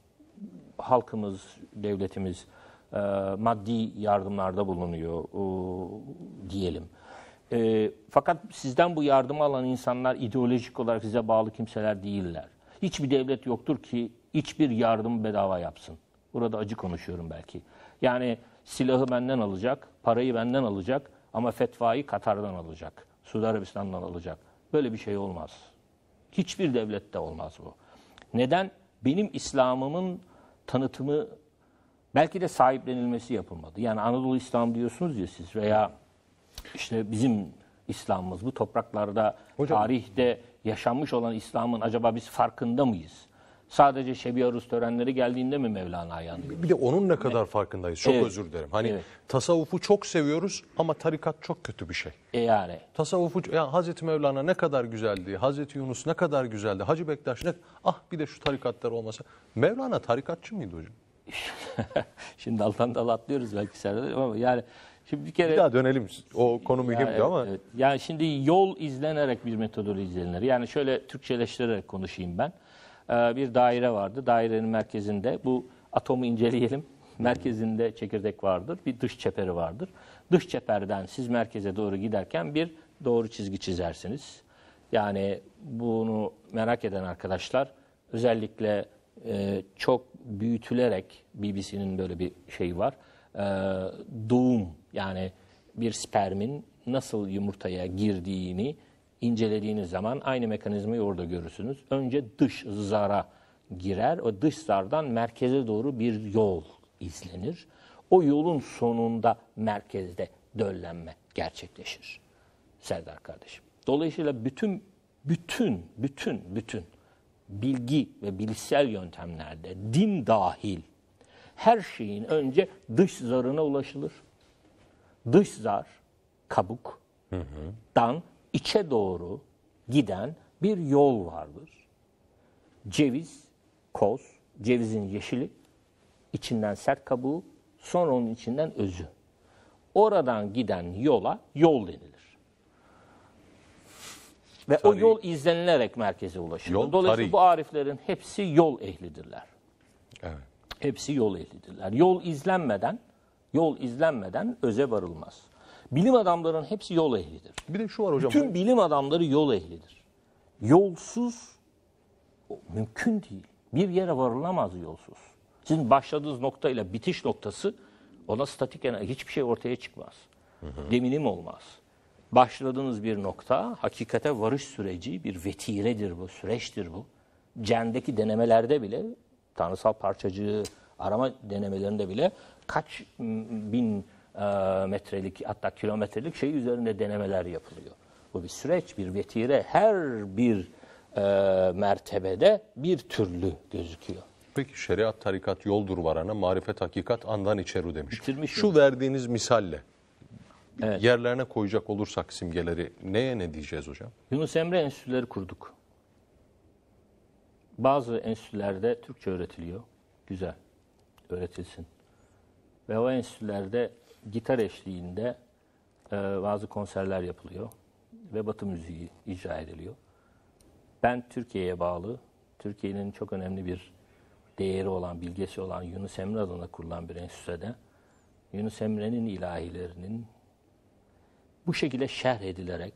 Halkımız, devletimiz e, maddi yardımlarda bulunuyor e, diyelim. E, fakat sizden bu yardımı alan insanlar ideolojik olarak size bağlı kimseler değiller. Hiçbir devlet yoktur ki hiçbir yardım bedava yapsın. Burada acı konuşuyorum belki. Yani silahı benden alacak, parayı benden alacak ama fetvayı Katar'dan alacak, Suudi Arabistan'dan alacak. Böyle bir şey olmaz. Hiçbir devlette olmaz bu. Neden? Benim İslam'ımın tanıtımı belki de sahiplenilmesi yapılmadı. Yani Anadolu İslam diyorsunuz ya siz veya işte bizim İslam'ımız bu topraklarda Hocam, tarihte yaşanmış olan İslam'ın acaba biz farkında mıyız? Sadece Şebi Aruz törenleri geldiğinde mi Mevlana yandı? Bir de onun ne kadar farkındayız. Çok Evet. özür dilerim. Hani Evet. tasavvufu çok seviyoruz ama tarikat çok kötü bir şey. E yani. Tasavvufu yani Hazreti Mevlana ne kadar güzeldi. Hazreti Yunus ne kadar güzeldi. Hacı Bektaş ne ah bir de şu tarikatlar olmasa. Mevlana tarikatçı mıydı hocam? şimdi alttan dala atlıyoruz belki Serdar ama yani şimdi bir kere Bir daha dönelim. O konu mühimdi Ya, ama evet. Yani şimdi yol izlenerek bir metodoloji izlenir. Yani şöyle Türkçeleştirerek konuşayım ben. E, bir daire vardı. Dairenin merkezinde bu atomu inceleyelim. Merkezinde çekirdek vardır. Bir dış çeperi vardır. Dış çeperden siz merkeze doğru giderken bir doğru çizgi çizersiniz. Yani bunu merak eden arkadaşlar özellikle e, çok büyütülerek BBC'nin böyle bir şeyi var. E, doğum yani bir spermin nasıl yumurtaya girdiğini incelediğiniz zaman aynı mekanizmayı orada görürsünüz. Önce dış zara girer. O dış zardan merkeze doğru bir yol izlenir. O yolun sonunda merkezde döllenme gerçekleşir. Serdar kardeşim. Dolayısıyla bütün bütün bütün bütün bilgi ve bilişsel yöntemlerde din dahil her şeyin önce dış zarına ulaşılır. Dış zar kabuk dan içe doğru giden bir yol vardır. Ceviz, koz, cevizin yeşili, içinden sert kabuğu, sonra onun içinden özü. Oradan giden yola yol denilir. Ve Tabii. o yol izlenilerek merkeze ulaşır. Yol, Dolayısıyla tarih. bu ariflerin hepsi yol ehlidirler. Evet. Hepsi yol ehlidirler. Yol izlenmeden, yol izlenmeden öze varılmaz. Bilim adamlarının hepsi yol ehlidir. Bir de şu var hocam. Bütün bilim adamları yol ehlidir. Yolsuz mümkün değil. Bir yere varılamaz yolsuz. Sizin başladığınız nokta ile bitiş noktası ona statik enerji hiçbir şey ortaya çıkmaz. Deminim olmaz. Başladığınız bir nokta hakikate varış süreci bir vetiredir bu, süreçtir bu. Cen'deki denemelerde bile tanrısal parçacığı arama denemelerinde bile kaç bin e, metrelik hatta kilometrelik şey üzerinde denemeler yapılıyor. Bu bir süreç, bir vetire. Her bir e, mertebede bir türlü gözüküyor. Peki şeriat, tarikat, yoldur varana, marifet, hakikat andan içeri demiş. Bitirmiş Şu verdiğiniz misalle evet. yerlerine koyacak olursak simgeleri neye ne diyeceğiz hocam? Yunus Emre enstitüleri kurduk. Bazı enstitülerde Türkçe öğretiliyor. Güzel. Öğretilsin. Ve o enstitülerde gitar eşliğinde e, bazı konserler yapılıyor ve Batı müziği icra ediliyor. Ben Türkiye'ye bağlı, Türkiye'nin çok önemli bir değeri olan, bilgesi olan Yunus Emre adına kurulan bir enstitüde Yunus Emre'nin ilahilerinin bu şekilde şerh edilerek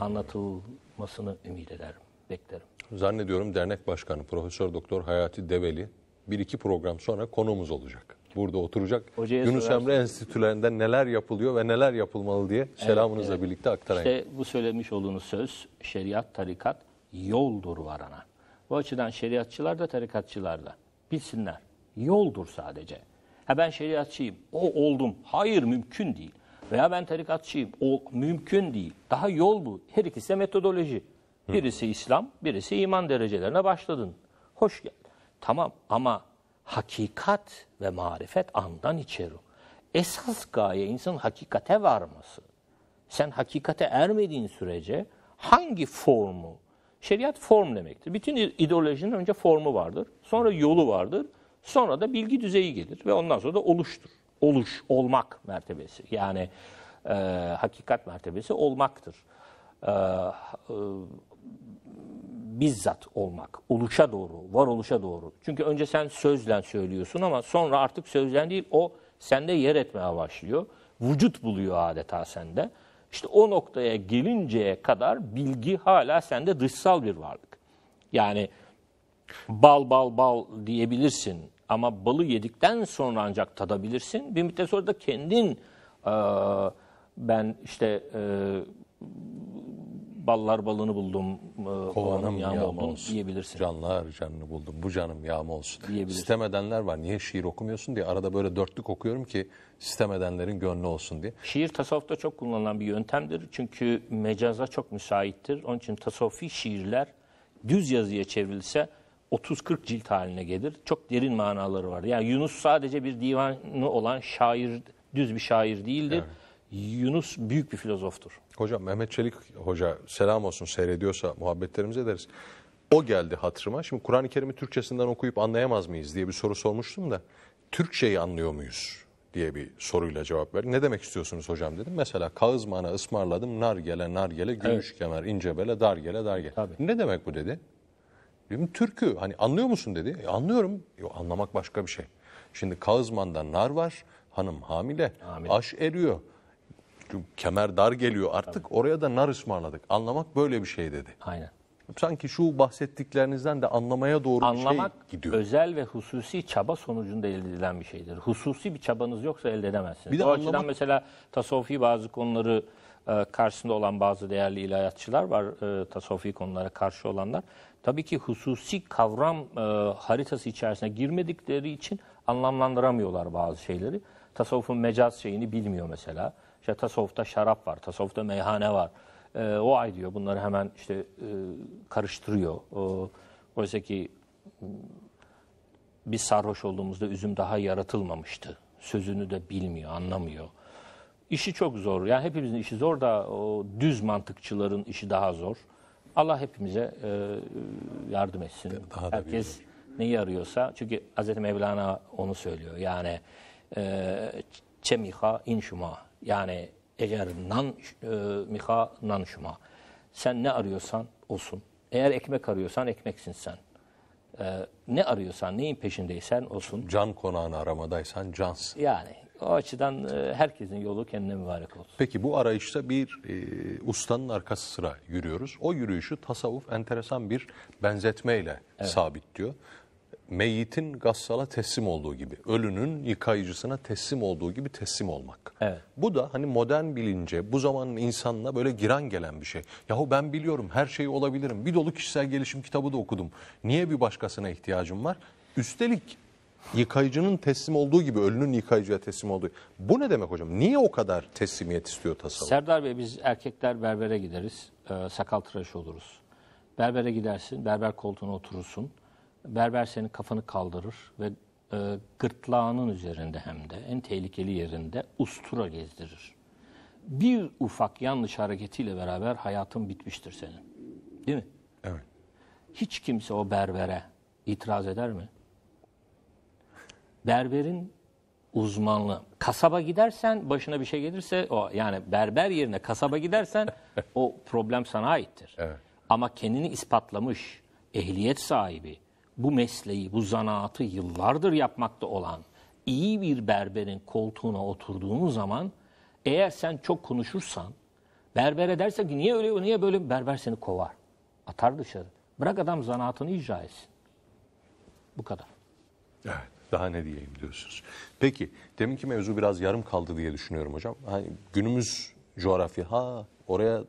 anlatılmasını ümit ederim, beklerim. Zannediyorum dernek başkanı Profesör Doktor Hayati Develi bir iki program sonra konuğumuz olacak burada oturacak. Hocaya Yunus sorarsın. Emre Enstitülerinde neler yapılıyor ve neler yapılmalı diye selamınızla evet, evet. birlikte aktarayım. İşte bu söylemiş olduğunuz söz şeriat, tarikat yoldur varana. Bu açıdan şeriatçılar da tarikatçılar da bilsinler. Yoldur sadece. Ha ben şeriatçıyım, o oldum. Hayır mümkün değil. Veya ben tarikatçıyım, o mümkün değil. Daha yol bu. Her ikisi de metodoloji. Birisi Hı. İslam, birisi iman derecelerine başladın. Hoş geldin. Tamam ama hakikat ve marifet andan içeri. Esas gaye insanın hakikate varması. Sen hakikate ermediğin sürece hangi formu? Şeriat form demektir. Bütün ideolojinin önce formu vardır. Sonra yolu vardır. Sonra da bilgi düzeyi gelir ve ondan sonra da oluştur. Oluş, olmak mertebesi. Yani e, hakikat mertebesi olmaktır. E, e, bizzat olmak, oluşa doğru, varoluşa doğru. Çünkü önce sen sözlen söylüyorsun ama sonra artık sözlen değil o sende yer etmeye başlıyor. Vücut buluyor adeta sende. İşte o noktaya gelinceye kadar bilgi hala sende dışsal bir varlık. Yani bal bal bal diyebilirsin ama balı yedikten sonra ancak tadabilirsin. Bir müddet sonra da kendin ben işte ballar balını buldum, e, kovanım, kovanım olsun. diyebilirsin. Canlar canını buldum, bu canım yağma olsun. Diyebilirsin. Sistem edenler var, niye şiir okumuyorsun diye arada böyle dörtlük okuyorum ki sistem edenlerin gönlü olsun diye. Şiir tasavvufta çok kullanılan bir yöntemdir. Çünkü mecaza çok müsaittir. Onun için tasavvufi şiirler düz yazıya çevrilse 30-40 cilt haline gelir. Çok derin manaları var. Yani Yunus sadece bir divanı olan şair, düz bir şair değildir. Evet Yunus büyük bir filozoftur. Hocam Mehmet Çelik hoca selam olsun seyrediyorsa muhabbetlerimizi ederiz. O geldi hatırıma. Şimdi Kur'an-ı Kerim'i Türkçesinden okuyup anlayamaz mıyız diye bir soru sormuştum da Türkçeyi anlıyor muyuz diye bir soruyla cevap verdi. Ne demek istiyorsunuz hocam dedim. Mesela kağızmana ısmarladım nar gele nar gele gümüş evet. kemer ince bele dar gele dar gele. Ne demek bu dedi. Dedim türkü hani anlıyor musun dedi. E, anlıyorum. Yo, anlamak başka bir şey. Şimdi kağızmanda nar var hanım hamile, hamile. aş eriyor kemer dar geliyor artık Tabii. oraya da nar ısmarladık. Anlamak böyle bir şey dedi. Aynen. Sanki şu bahsettiklerinizden de anlamaya doğru Anlamak, bir şey gidiyor. özel ve hususi çaba sonucunda elde edilen bir şeydir. Hususi bir çabanız yoksa elde edemezsiniz. Bir de o anlamak... açıdan mesela tasavvufi bazı konuları e, karşısında olan bazı değerli ilahiyatçılar var, e, tasavvufi konulara karşı olanlar. Tabii ki hususi kavram e, haritası içerisine girmedikleri için anlamlandıramıyorlar bazı şeyleri. Tasavvufun mecaz şeyini bilmiyor mesela. İşte tasavvufta şarap var, tasavvufta meyhane var. E, o ay diyor bunları hemen işte e, karıştırıyor. E, oysa ki biz sarhoş olduğumuzda üzüm daha yaratılmamıştı. Sözünü de bilmiyor, anlamıyor. İşi çok zor. Yani hepimizin işi zor da o düz mantıkçıların işi daha zor. Allah hepimize e, yardım etsin. Daha Herkes neyi arıyorsa. Çünkü Hz. Mevlana onu söylüyor. Yani e, çemiha inşuma yani eğer nan e, miha nan Sen ne arıyorsan olsun. Eğer ekmek arıyorsan ekmeksin sen. Ee, ne arıyorsan, neyin peşindeysen olsun. Can konağını aramadaysan cansın. Yani o açıdan e, herkesin yolu kendine mübarek olsun. Peki bu arayışta bir e, ustanın arkası sıra yürüyoruz. O yürüyüşü tasavvuf enteresan bir benzetmeyle evet. sabit diyor meyitin gassala teslim olduğu gibi, ölünün yıkayıcısına teslim olduğu gibi teslim olmak. Evet. Bu da hani modern bilince, bu zamanın insanına böyle giren gelen bir şey. Yahu ben biliyorum, her şeyi olabilirim. Bir dolu kişisel gelişim kitabı da okudum. Niye bir başkasına ihtiyacım var? Üstelik yıkayıcının teslim olduğu gibi ölünün yıkayıcıya teslim olduğu. Bu ne demek hocam? Niye o kadar teslimiyet istiyor tasavvuf? Serdar Bey biz erkekler berbere gideriz, e, sakal tıraşı oluruz. Berbere gidersin, berber koltuğuna oturursun berber senin kafanı kaldırır ve e, gırtlağının üzerinde hem de en tehlikeli yerinde ustura gezdirir. Bir ufak yanlış hareketiyle beraber hayatın bitmiştir senin. Değil mi? Evet. Hiç kimse o berbere itiraz eder mi? Berberin uzmanlığı. Kasaba gidersen başına bir şey gelirse o yani berber yerine kasaba gidersen o problem sana aittir. Evet. Ama kendini ispatlamış, ehliyet sahibi, bu mesleği, bu zanaatı yıllardır yapmakta olan iyi bir berberin koltuğuna oturduğunuz zaman eğer sen çok konuşursan berbere derse ki niye öyle niye böyle berber seni kovar. Atar dışarı. Bırak adam zanaatını icra etsin. Bu kadar. Evet. Daha ne diyeyim diyorsunuz. Peki deminki mevzu biraz yarım kaldı diye düşünüyorum hocam. Hani günümüz coğrafya ha oraya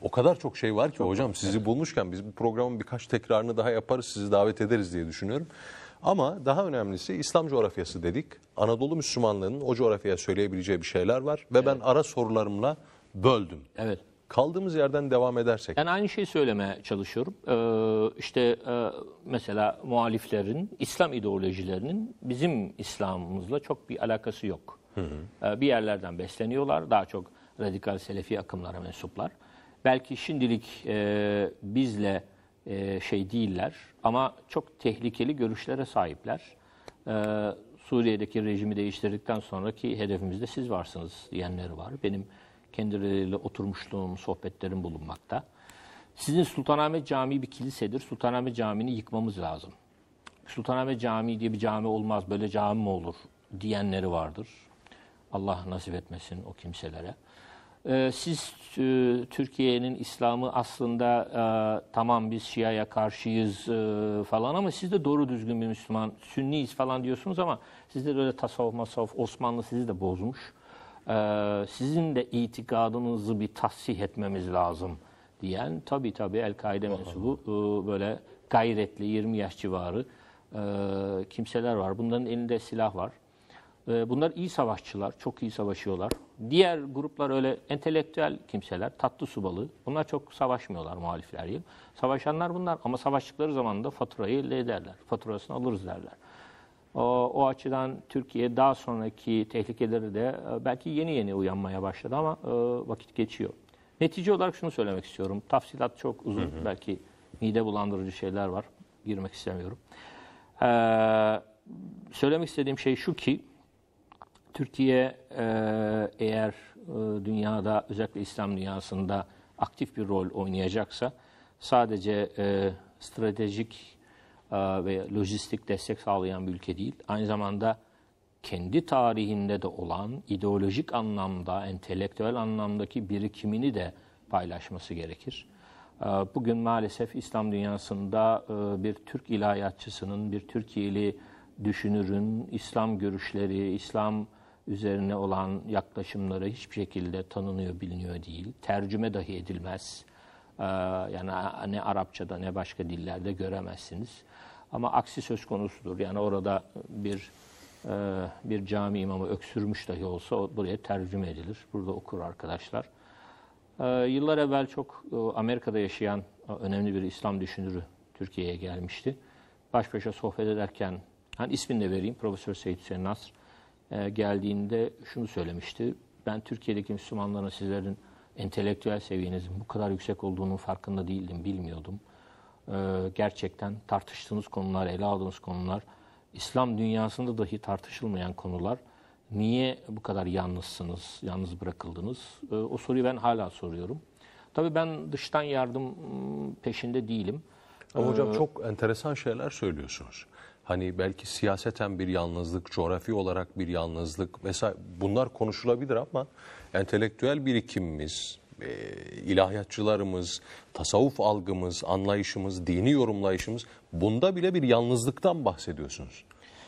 o kadar çok şey var ki çok hocam sizi evet. bulmuşken biz bu programın birkaç tekrarını daha yaparız sizi davet ederiz diye düşünüyorum. Ama daha önemlisi İslam coğrafyası dedik. Anadolu Müslümanlığının o coğrafyaya söyleyebileceği bir şeyler var ve evet. ben ara sorularımla böldüm. Evet. Kaldığımız yerden devam edersek. Ben aynı şeyi söylemeye çalışıyorum. Ee, işte e, mesela muhaliflerin, İslam ideolojilerinin bizim İslam'ımızla çok bir alakası yok. Hı hı. Ee, bir yerlerden besleniyorlar. Daha çok radikal selefi akımlara mensuplar belki şimdilik e, bizle e, şey değiller ama çok tehlikeli görüşlere sahipler. E, Suriye'deki rejimi değiştirdikten sonraki hedefimizde siz varsınız diyenleri var. Benim kendileriyle oturmuşluğum, sohbetlerim bulunmakta. Sizin Sultanahmet Camii bir kilisedir. Sultanahmet Camii'ni yıkmamız lazım. Sultanahmet Camii diye bir cami olmaz, böyle cami mi olur diyenleri vardır. Allah nasip etmesin o kimselere. Ee, siz e, Türkiye'nin İslam'ı aslında e, tamam biz Şia'ya karşıyız e, falan ama siz de doğru düzgün bir Müslüman, Sünniyiz falan diyorsunuz ama sizde de öyle tasavvuf masavvuf Osmanlı sizi de bozmuş. Ee, sizin de itikadınızı bir tahsih etmemiz lazım diyen tabi tabi El-Kaide mensubu böyle gayretli 20 yaş civarı kimseler var. Bunların elinde silah var. Ee, bunlar iyi savaşçılar, çok iyi savaşıyorlar. Diğer gruplar öyle entelektüel kimseler, tatlı subalı. Bunlar çok savaşmıyorlar muhalifler gibi. Savaşanlar bunlar ama savaştıkları zaman da faturayı elde ederler. Faturasını alırız derler. O, o açıdan Türkiye daha sonraki tehlikeleri de e, belki yeni yeni uyanmaya başladı ama e, vakit geçiyor. Netice olarak şunu söylemek istiyorum. Tafsilat çok uzun. Hı hı. Belki mide bulandırıcı şeyler var. Girmek istemiyorum. Ee, söylemek istediğim şey şu ki Türkiye e, eğer e, dünyada özellikle İslam dünyasında aktif bir rol oynayacaksa sadece e, stratejik e, ve lojistik destek sağlayan bir ülke değil. Aynı zamanda kendi tarihinde de olan ideolojik anlamda, entelektüel anlamdaki birikimini de paylaşması gerekir. E, bugün maalesef İslam dünyasında e, bir Türk ilahiyatçısının, bir Türkiye'li düşünürün İslam görüşleri, İslam üzerine olan yaklaşımları hiçbir şekilde tanınıyor, biliniyor değil. Tercüme dahi edilmez. Ee, yani ne Arapçada ne başka dillerde göremezsiniz. Ama aksi söz konusudur. Yani orada bir e, bir cami imamı öksürmüş dahi olsa buraya tercüme edilir. Burada okur arkadaşlar. Ee, yıllar evvel çok e, Amerika'da yaşayan önemli bir İslam düşünürü Türkiye'ye gelmişti. Baş başa sohbet ederken, hani ismini de vereyim, Profesör Seyit Hüseyin Nasr e, geldiğinde şunu söylemişti. Ben Türkiye'deki Müslümanların sizlerin entelektüel seviyenizin bu kadar yüksek olduğunun farkında değildim, bilmiyordum. E, gerçekten tartıştığınız konular, ele aldığınız konular, İslam dünyasında dahi tartışılmayan konular. Niye bu kadar yalnızsınız, yalnız bırakıldınız? E, o soruyu ben hala soruyorum. Tabii ben dıştan yardım ıı, peşinde değilim. Ama hocam çok enteresan şeyler söylüyorsunuz hani belki siyaseten bir yalnızlık, coğrafi olarak bir yalnızlık vesaire bunlar konuşulabilir ama entelektüel birikimimiz, e, ilahiyatçılarımız, tasavvuf algımız, anlayışımız, dini yorumlayışımız bunda bile bir yalnızlıktan bahsediyorsunuz.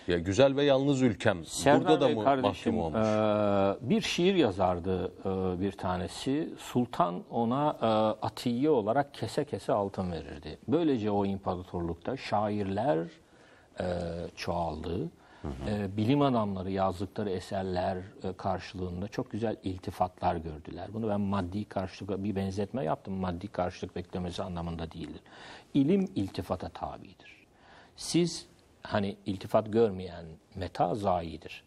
Ya güzel ve yalnız ülkem. Serdar Burada da Bey mı kardeşim, olmuş? E, bir şiir yazardı e, bir tanesi. Sultan ona e, atiye olarak kese kese altın verirdi. Böylece o imparatorlukta şairler e, çoğaldığı, hı hı. E, bilim adamları yazdıkları eserler e, karşılığında çok güzel iltifatlar gördüler. Bunu ben maddi karşılık bir benzetme yaptım. Maddi karşılık beklemesi anlamında değildir. İlim iltifata tabidir. Siz hani iltifat görmeyen meta zayidir.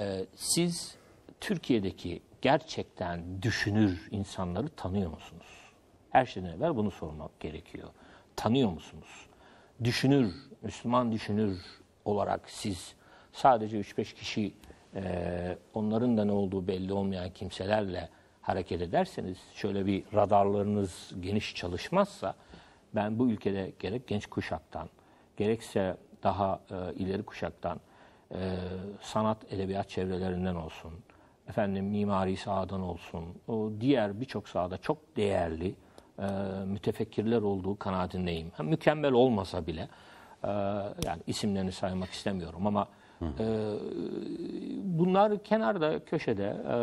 E, siz Türkiye'deki gerçekten düşünür insanları tanıyor musunuz? Her şeyden evvel bunu sormak gerekiyor. Tanıyor musunuz? Düşünür Müslüman düşünür olarak siz sadece 3-5 kişi e, onların da ne olduğu belli olmayan kimselerle hareket ederseniz, şöyle bir radarlarınız geniş çalışmazsa, ben bu ülkede gerek genç kuşaktan, gerekse daha e, ileri kuşaktan, e, sanat, edebiyat çevrelerinden olsun, efendim mimari sahadan olsun, o diğer birçok sahada çok değerli e, mütefekkirler olduğu kanaatindeyim. Hem mükemmel olmasa bile, ee, yani isimlerini saymak istemiyorum ama e, bunlar kenarda, köşede e,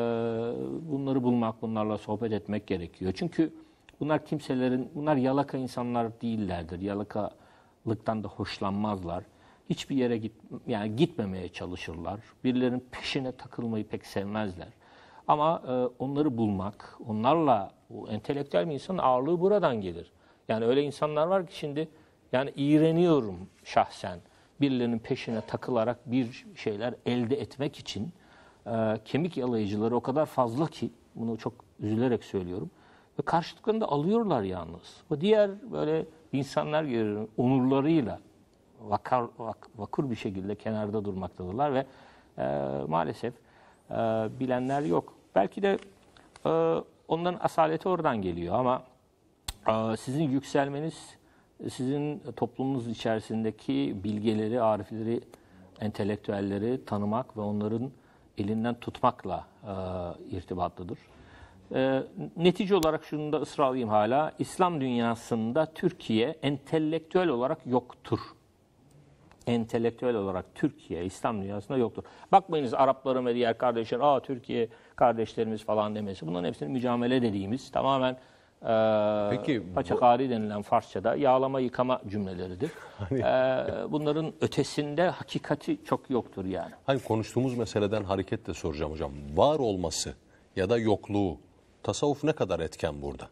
bunları bulmak, bunlarla sohbet etmek gerekiyor. Çünkü bunlar kimselerin, bunlar yalaka insanlar değillerdir. Yalakalıktan da hoşlanmazlar. Hiçbir yere git, yani gitmemeye çalışırlar. Birilerinin peşine takılmayı pek sevmezler. Ama e, onları bulmak, onlarla o entelektüel bir insanın ağırlığı buradan gelir. Yani öyle insanlar var ki şimdi yani iğreniyorum şahsen birilerinin peşine takılarak bir şeyler elde etmek için e, kemik yalayıcıları o kadar fazla ki bunu çok üzülerek söylüyorum. Ve karşılıklarını da alıyorlar yalnız. O diğer böyle insanlar görüyorum onurlarıyla vakar, vak, vakur bir şekilde kenarda durmaktadırlar ve e, maalesef e, bilenler yok. Belki de e, onların asaleti oradan geliyor ama e, sizin yükselmeniz sizin toplumunuz içerisindeki bilgeleri, arifleri, entelektüelleri tanımak ve onların elinden tutmakla e, irtibatlıdır. E, netice olarak şunu da ısrarlayayım hala. İslam dünyasında Türkiye entelektüel olarak yoktur. Entelektüel olarak Türkiye İslam dünyasında yoktur. Bakmayınız Arapların ve diğer kardeşler, aa Türkiye kardeşlerimiz falan demesi. Bunların hepsini mücamele dediğimiz tamamen e, Peki, paçakari bu... denilen Farsça'da yağlama yıkama cümleleridir. Hani... E, bunların ötesinde hakikati çok yoktur yani. Hani konuştuğumuz meseleden hareketle soracağım hocam. Var olması ya da yokluğu tasavvuf ne kadar etken burada?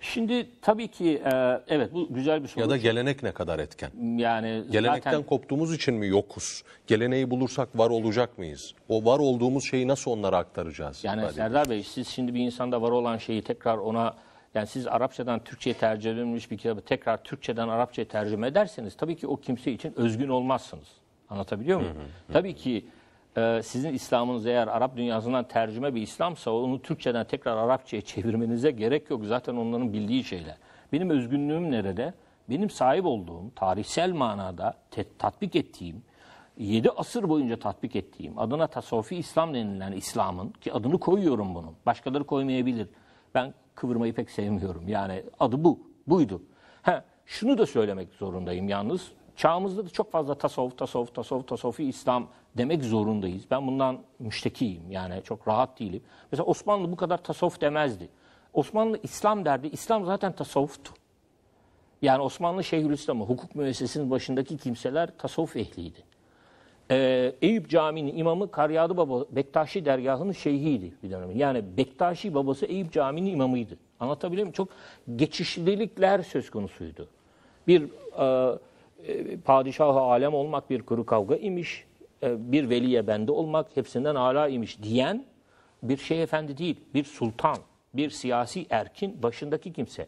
Şimdi tabii ki e, evet bu güzel bir soru. Ya da gelenek ne kadar etken? Yani gelenekten zaten... koptuğumuz için mi yokuz? Geleneği bulursak var olacak mıyız? O var olduğumuz şeyi nasıl onlara aktaracağız? Yani Serdar Bey siz şimdi bir insanda var olan şeyi tekrar ona yani siz Arapçadan Türkçe'ye tercüme edilmiş bir kitabı tekrar Türkçeden Arapça'ya tercüme ederseniz tabii ki o kimse için özgün olmazsınız. Anlatabiliyor muyum? Hı hı hı. Tabii ki e, sizin İslam'ınız eğer Arap dünyasından tercüme bir İslamsa onu Türkçeden tekrar Arapça'ya çevirmenize gerek yok. Zaten onların bildiği şeyler. Benim özgünlüğüm nerede? Benim sahip olduğum, tarihsel manada tatbik ettiğim, 7 asır boyunca tatbik ettiğim, adına tasavvufi İslam denilen İslam'ın ki adını koyuyorum bunun. Başkaları koymayabilir. Ben kıvırmayı pek sevmiyorum. Yani adı bu, buydu. Ha, şunu da söylemek zorundayım yalnız. Çağımızda da çok fazla tasavvuf, tasavvuf, tasavvuf, tasavvufi İslam demek zorundayız. Ben bundan müştekiyim yani çok rahat değilim. Mesela Osmanlı bu kadar tasavvuf demezdi. Osmanlı İslam derdi. İslam zaten tasavvuftu. Yani Osmanlı Şeyhülislam'ı, hukuk müessesinin başındaki kimseler tasavvuf ehliydi. Ee, Eyüp Camii'nin imamı Karyadı Baba Bektaşi dergahının şeyhiydi bir dönem. Yani Bektaşi babası Eyüp Camii'nin imamıydı. Anlatabiliyor muyum? Çok geçişlilikler söz konusuydu. Bir e, e, padişahı alem olmak bir kuru kavga imiş, e, bir veliye bende olmak hepsinden ala imiş diyen bir şey efendi değil, bir sultan, bir siyasi erkin başındaki kimse.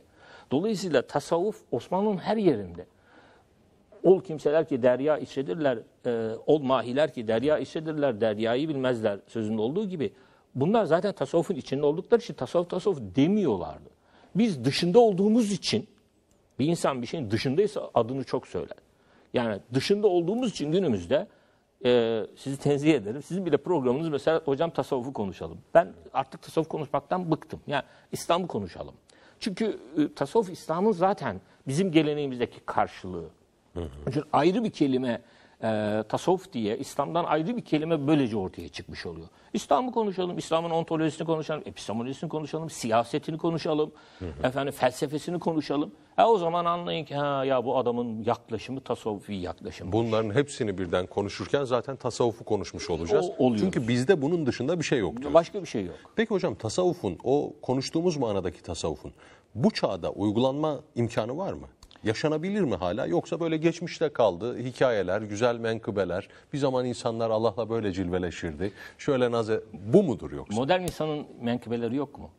Dolayısıyla tasavvuf Osmanlı'nın her yerinde. Ol kimseler ki derya içedirler, e, ol mahiler ki derya içedirler, deryayı bilmezler sözünde olduğu gibi. Bunlar zaten tasavvufun içinde oldukları için tasavvuf tasavvuf demiyorlardı. Biz dışında olduğumuz için bir insan bir şeyin dışındaysa adını çok söyler. Yani dışında olduğumuz için günümüzde e, sizi tenzih ederim. Sizin bile programınız mesela hocam tasavvufu konuşalım. Ben artık tasavvuf konuşmaktan bıktım. Yani İslam'ı konuşalım. Çünkü e, tasavvuf İslam'ın zaten bizim geleneğimizdeki karşılığı. Hı hı. Çünkü ayrı bir kelime e, tasavvuf diye İslam'dan ayrı bir kelime böylece ortaya çıkmış oluyor. İslam'ı konuşalım, İslam'ın ontolojisini konuşalım, epistemolojisini konuşalım, siyasetini konuşalım, hı hı. efendim felsefesini konuşalım. E o zaman anlayın ki ha ya bu adamın yaklaşımı tasavvufi yaklaşım. Bunların hepsini birden konuşurken zaten tasavvufu konuşmuş olacağız. O, Çünkü bizde bunun dışında bir şey yok Başka bir şey yok. Peki hocam tasavvufun o konuştuğumuz manadaki tasavvufun bu çağda uygulanma imkanı var mı? yaşanabilir mi hala? Yoksa böyle geçmişte kaldı hikayeler, güzel menkıbeler. Bir zaman insanlar Allah'la böyle cilveleşirdi. Şöyle naze bu mudur yoksa? Modern insanın menkıbeleri yok mu?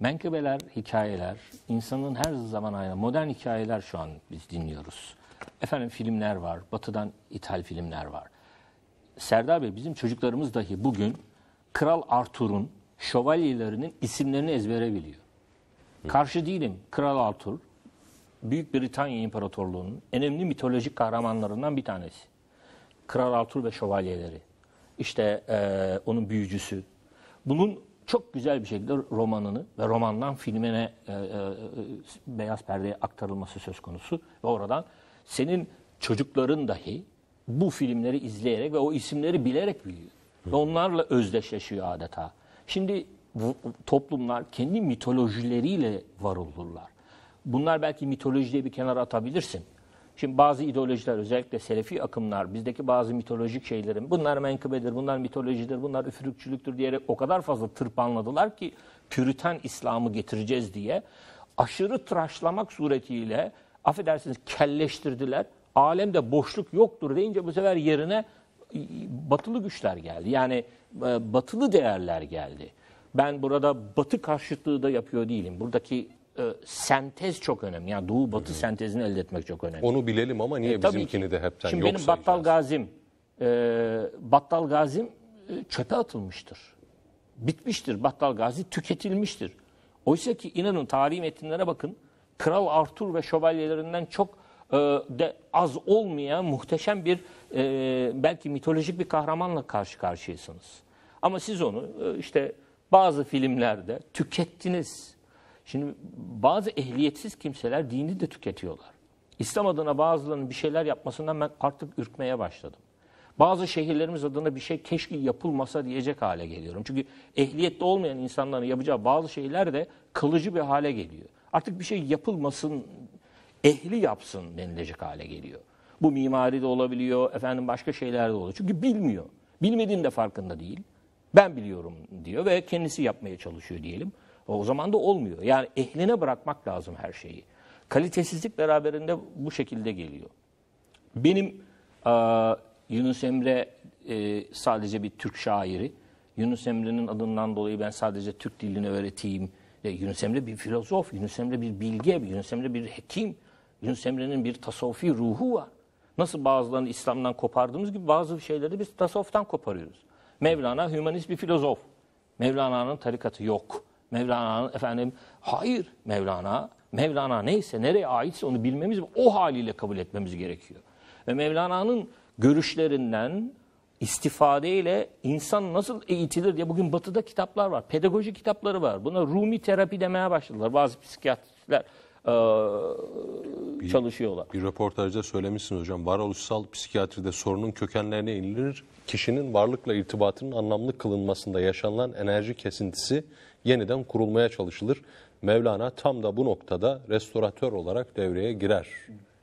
Menkıbeler, hikayeler, insanın her zaman aynı. Modern hikayeler şu an biz dinliyoruz. Efendim filmler var, batıdan ithal filmler var. Serdar Bey bizim çocuklarımız dahi bugün Kral Arthur'un şövalyelerinin isimlerini ezbere biliyor. Karşı değilim Kral Arthur Büyük Britanya İmparatorluğu'nun önemli mitolojik kahramanlarından bir tanesi. Kral Arthur ve şövalyeleri. İşte e, onun büyücüsü. Bunun çok güzel bir şekilde romanını ve romandan filmine e, e, beyaz perdeye aktarılması söz konusu. Ve oradan senin çocukların dahi bu filmleri izleyerek ve o isimleri bilerek büyüyor. Ve onlarla özdeşleşiyor adeta. Şimdi toplumlar kendi mitolojileriyle var olurlar bunlar belki mitolojiye bir kenara atabilirsin. Şimdi bazı ideolojiler özellikle selefi akımlar bizdeki bazı mitolojik şeylerin bunlar menkıbedir, bunlar mitolojidir, bunlar üfürükçülüktür diyerek o kadar fazla tırpanladılar ki püriten İslam'ı getireceğiz diye aşırı tıraşlamak suretiyle affedersiniz kelleştirdiler. Alemde boşluk yoktur deyince bu sefer yerine e, batılı güçler geldi. Yani e, batılı değerler geldi. Ben burada batı karşıtlığı da yapıyor değilim. Buradaki e, sentez çok önemli. Yani doğu batı Hı-hı. sentezini elde etmek çok önemli. Onu bilelim ama niye e, bizimkini ki. de hepten Şimdi yok benim sayacağız. Battal Gazim, e, Battal Gazim e, çöpe atılmıştır. Bitmiştir. Battal Gazi tüketilmiştir. Oysa ki inanın tarihi metinlere bakın. Kral Arthur ve şövalyelerinden çok e, de az olmayan muhteşem bir e, belki mitolojik bir kahramanla karşı karşıyasınız. Ama siz onu e, işte bazı filmlerde tükettiniz. Şimdi bazı ehliyetsiz kimseler dini de tüketiyorlar. İslam adına bazılarının bir şeyler yapmasından ben artık ürkmeye başladım. Bazı şehirlerimiz adına bir şey keşke yapılmasa diyecek hale geliyorum. Çünkü ehliyetli olmayan insanların yapacağı bazı şeyler de kılıcı bir hale geliyor. Artık bir şey yapılmasın, ehli yapsın denilecek hale geliyor. Bu mimari de olabiliyor, efendim başka şeyler de oluyor. Çünkü bilmiyor. Bilmediğin de farkında değil. Ben biliyorum diyor ve kendisi yapmaya çalışıyor diyelim. O zaman da olmuyor. Yani ehline bırakmak lazım her şeyi. Kalitesizlik beraberinde bu şekilde geliyor. Benim e, Yunus Emre e, sadece bir Türk şairi. Yunus Emre'nin adından dolayı ben sadece Türk dilini öğreteyim. E, Yunus Emre bir filozof, Yunus Emre bir bilge, Yunus Emre bir hekim. Yunus Emre'nin bir tasavvufi ruhu var. Nasıl bazılarını İslam'dan kopardığımız gibi bazı şeyleri biz tasavvuftan koparıyoruz. Mevlana hümanist bir filozof. Mevlana'nın tarikatı yok. Mevlana efendim hayır Mevlana Mevlana neyse nereye aitse onu bilmemiz o haliyle kabul etmemiz gerekiyor. Ve Mevlana'nın görüşlerinden istifadeyle insan nasıl eğitilir diye bugün batıda kitaplar var. Pedagoji kitapları var. Buna Rumi terapi demeye başladılar. Bazı psikiyatristler e, bir, çalışıyorlar. Bir röportajda söylemişsiniz hocam. Varoluşsal psikiyatride sorunun kökenlerine inilir. Kişinin varlıkla irtibatının anlamlı kılınmasında yaşanılan enerji kesintisi yeniden kurulmaya çalışılır. Mevlana tam da bu noktada restoratör olarak devreye girer.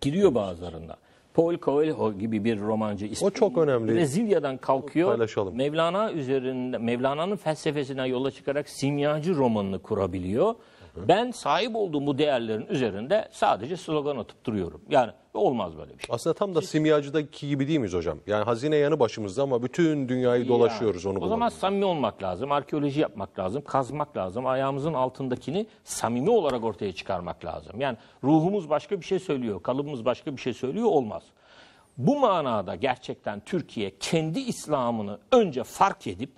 Giriyor bazılarında. Paul Coelho gibi bir romancı. O çok önemli. Brezilya'dan kalkıyor. Paylaşalım. Mevlana üzerinde Mevlana'nın felsefesine yola çıkarak simyacı romanını kurabiliyor. Ben sahip olduğum bu değerlerin üzerinde sadece slogan atıp duruyorum. Yani olmaz böyle bir şey. Aslında tam da simyacıdaki gibi değil miyiz hocam? Yani hazine yanı başımızda ama bütün dünyayı dolaşıyoruz onu O zaman samimi olmak lazım, arkeoloji yapmak lazım, kazmak lazım. Ayağımızın altındakini samimi olarak ortaya çıkarmak lazım. Yani ruhumuz başka bir şey söylüyor, kalıbımız başka bir şey söylüyor olmaz. Bu manada gerçekten Türkiye kendi İslam'ını önce fark edip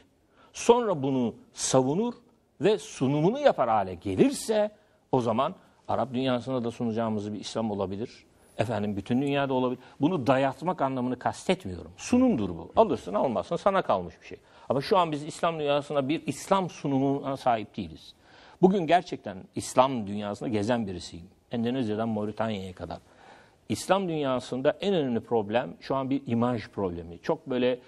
sonra bunu savunur ve sunumunu yapar hale gelirse o zaman Arap dünyasına da sunacağımız bir İslam olabilir. Efendim bütün dünyada olabilir. Bunu dayatmak anlamını kastetmiyorum. Sunumdur bu. Alırsın almazsın sana kalmış bir şey. Ama şu an biz İslam dünyasına bir İslam sunumuna sahip değiliz. Bugün gerçekten İslam dünyasında gezen birisiyim. Endonezya'dan Moritanya'ya kadar. İslam dünyasında en önemli problem şu an bir imaj problemi. Çok böyle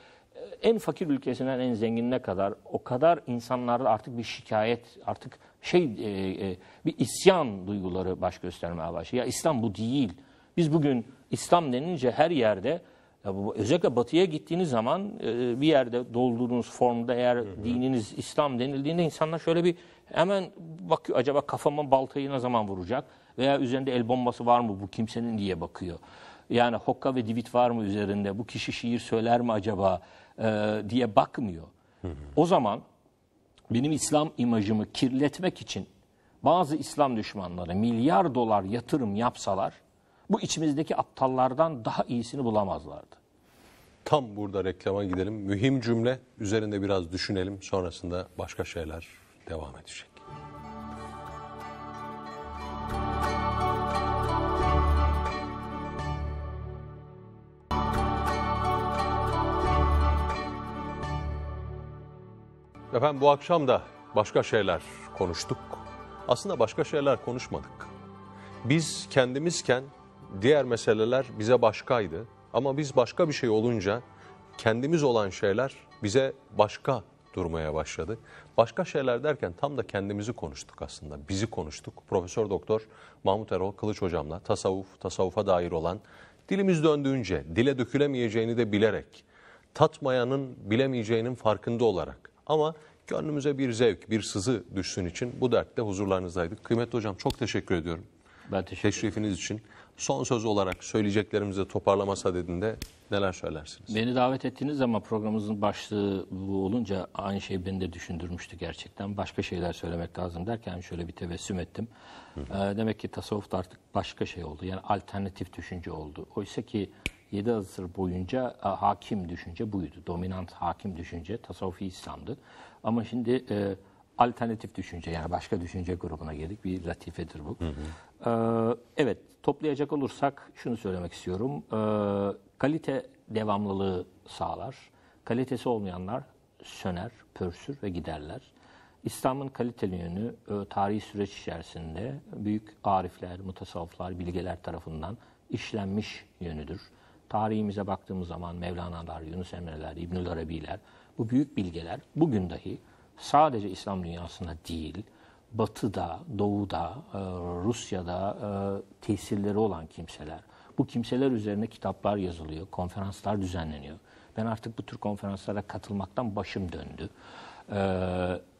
en fakir ülkesinden en zenginine kadar o kadar insanlarda artık bir şikayet, artık şey e, e, bir isyan duyguları baş göstermeye başlıyor. Ya İslam bu değil. Biz bugün İslam denince her yerde ya bu, özellikle batıya gittiğiniz zaman e, bir yerde dolduğunuz formda eğer hı hı. dininiz İslam denildiğinde insanlar şöyle bir hemen bakıyor acaba kafama baltayı ne zaman vuracak veya üzerinde el bombası var mı bu kimsenin diye bakıyor. Yani hokka ve divit var mı üzerinde? Bu kişi şiir söyler mi acaba? e, diye bakmıyor. Hı hı. O zaman benim İslam imajımı kirletmek için bazı İslam düşmanları milyar dolar yatırım yapsalar bu içimizdeki aptallardan daha iyisini bulamazlardı. Tam burada reklama gidelim. Mühim cümle üzerinde biraz düşünelim. Sonrasında başka şeyler devam edecek. Efendim bu akşam da başka şeyler konuştuk. Aslında başka şeyler konuşmadık. Biz kendimizken diğer meseleler bize başkaydı. Ama biz başka bir şey olunca kendimiz olan şeyler bize başka durmaya başladı. Başka şeyler derken tam da kendimizi konuştuk aslında. Bizi konuştuk. Profesör Doktor Mahmut Erol Kılıç hocamla tasavvuf, tasavvufa dair olan dilimiz döndüğünce dile dökülemeyeceğini de bilerek, tatmayanın bilemeyeceğinin farkında olarak ama gönlümüze bir zevk, bir sızı düşsün için bu dertte huzurlarınızdaydık. Kıymetli hocam çok teşekkür ediyorum. Ben teşekkür ederim. Teşrifiniz için. Son söz olarak söyleyeceklerimizi toparlamasa sadedinde neler söylersiniz? Beni davet ettiğiniz ama programımızın başlığı bu olunca aynı şey beni de düşündürmüştü gerçekten. Başka şeyler söylemek lazım derken şöyle bir tebessüm ettim. Hı hı. Ee, demek ki tasavvuf da artık başka şey oldu. Yani alternatif düşünce oldu. Oysa ki 7 asır boyunca e, hakim düşünce buydu. Dominant hakim düşünce tasavvufi İslam'dı. Ama şimdi e, alternatif düşünce yani başka düşünce grubuna girdik. Bir latifedir bu. Hı hı. E, evet toplayacak olursak şunu söylemek istiyorum. E, kalite devamlılığı sağlar. Kalitesi olmayanlar söner, pörsür ve giderler. İslam'ın kaliteli yönü e, tarihi süreç içerisinde büyük arifler, mutasavvıflar, bilgeler tarafından işlenmiş yönüdür tarihimize baktığımız zaman Mevlana'lar, Yunus Emre'ler, İbnül Arabi'ler, bu büyük bilgeler bugün dahi sadece İslam dünyasında değil, Batı'da, Doğu'da, e, Rusya'da e, tesirleri olan kimseler. Bu kimseler üzerine kitaplar yazılıyor, konferanslar düzenleniyor. Ben artık bu tür konferanslara katılmaktan başım döndü. E,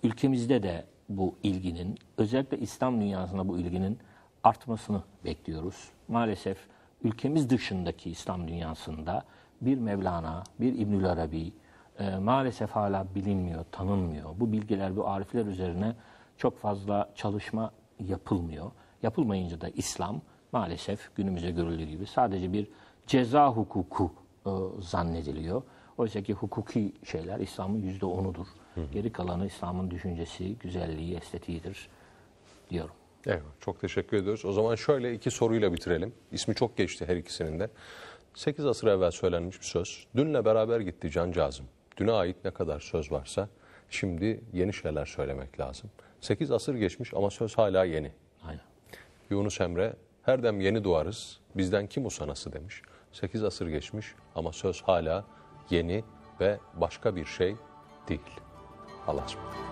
ülkemizde de bu ilginin, özellikle İslam dünyasında bu ilginin artmasını bekliyoruz. Maalesef ülkemiz dışındaki İslam dünyasında bir Mevlana, bir İbnül Arabi e, maalesef hala bilinmiyor, tanınmıyor. Bu bilgiler, bu arifler üzerine çok fazla çalışma yapılmıyor. Yapılmayınca da İslam maalesef günümüze görüldüğü gibi sadece bir ceza hukuku e, zannediliyor. Oysa ki hukuki şeyler İslam'ın yüzde onudur. Geri kalanı İslam'ın düşüncesi, güzelliği, estetiğidir diyorum. Evet, çok teşekkür ediyoruz. O zaman şöyle iki soruyla bitirelim. İsmi çok geçti her ikisinin de. 8 asır evvel söylenmiş bir söz. Dünle beraber gitti Can Cazım. Düne ait ne kadar söz varsa şimdi yeni şeyler söylemek lazım. 8 asır geçmiş ama söz hala yeni. Aynen. Yunus Emre her dem yeni duvarız bizden kim usanası demiş. 8 asır geçmiş ama söz hala yeni ve başka bir şey değil. Allah'a ısmarladık.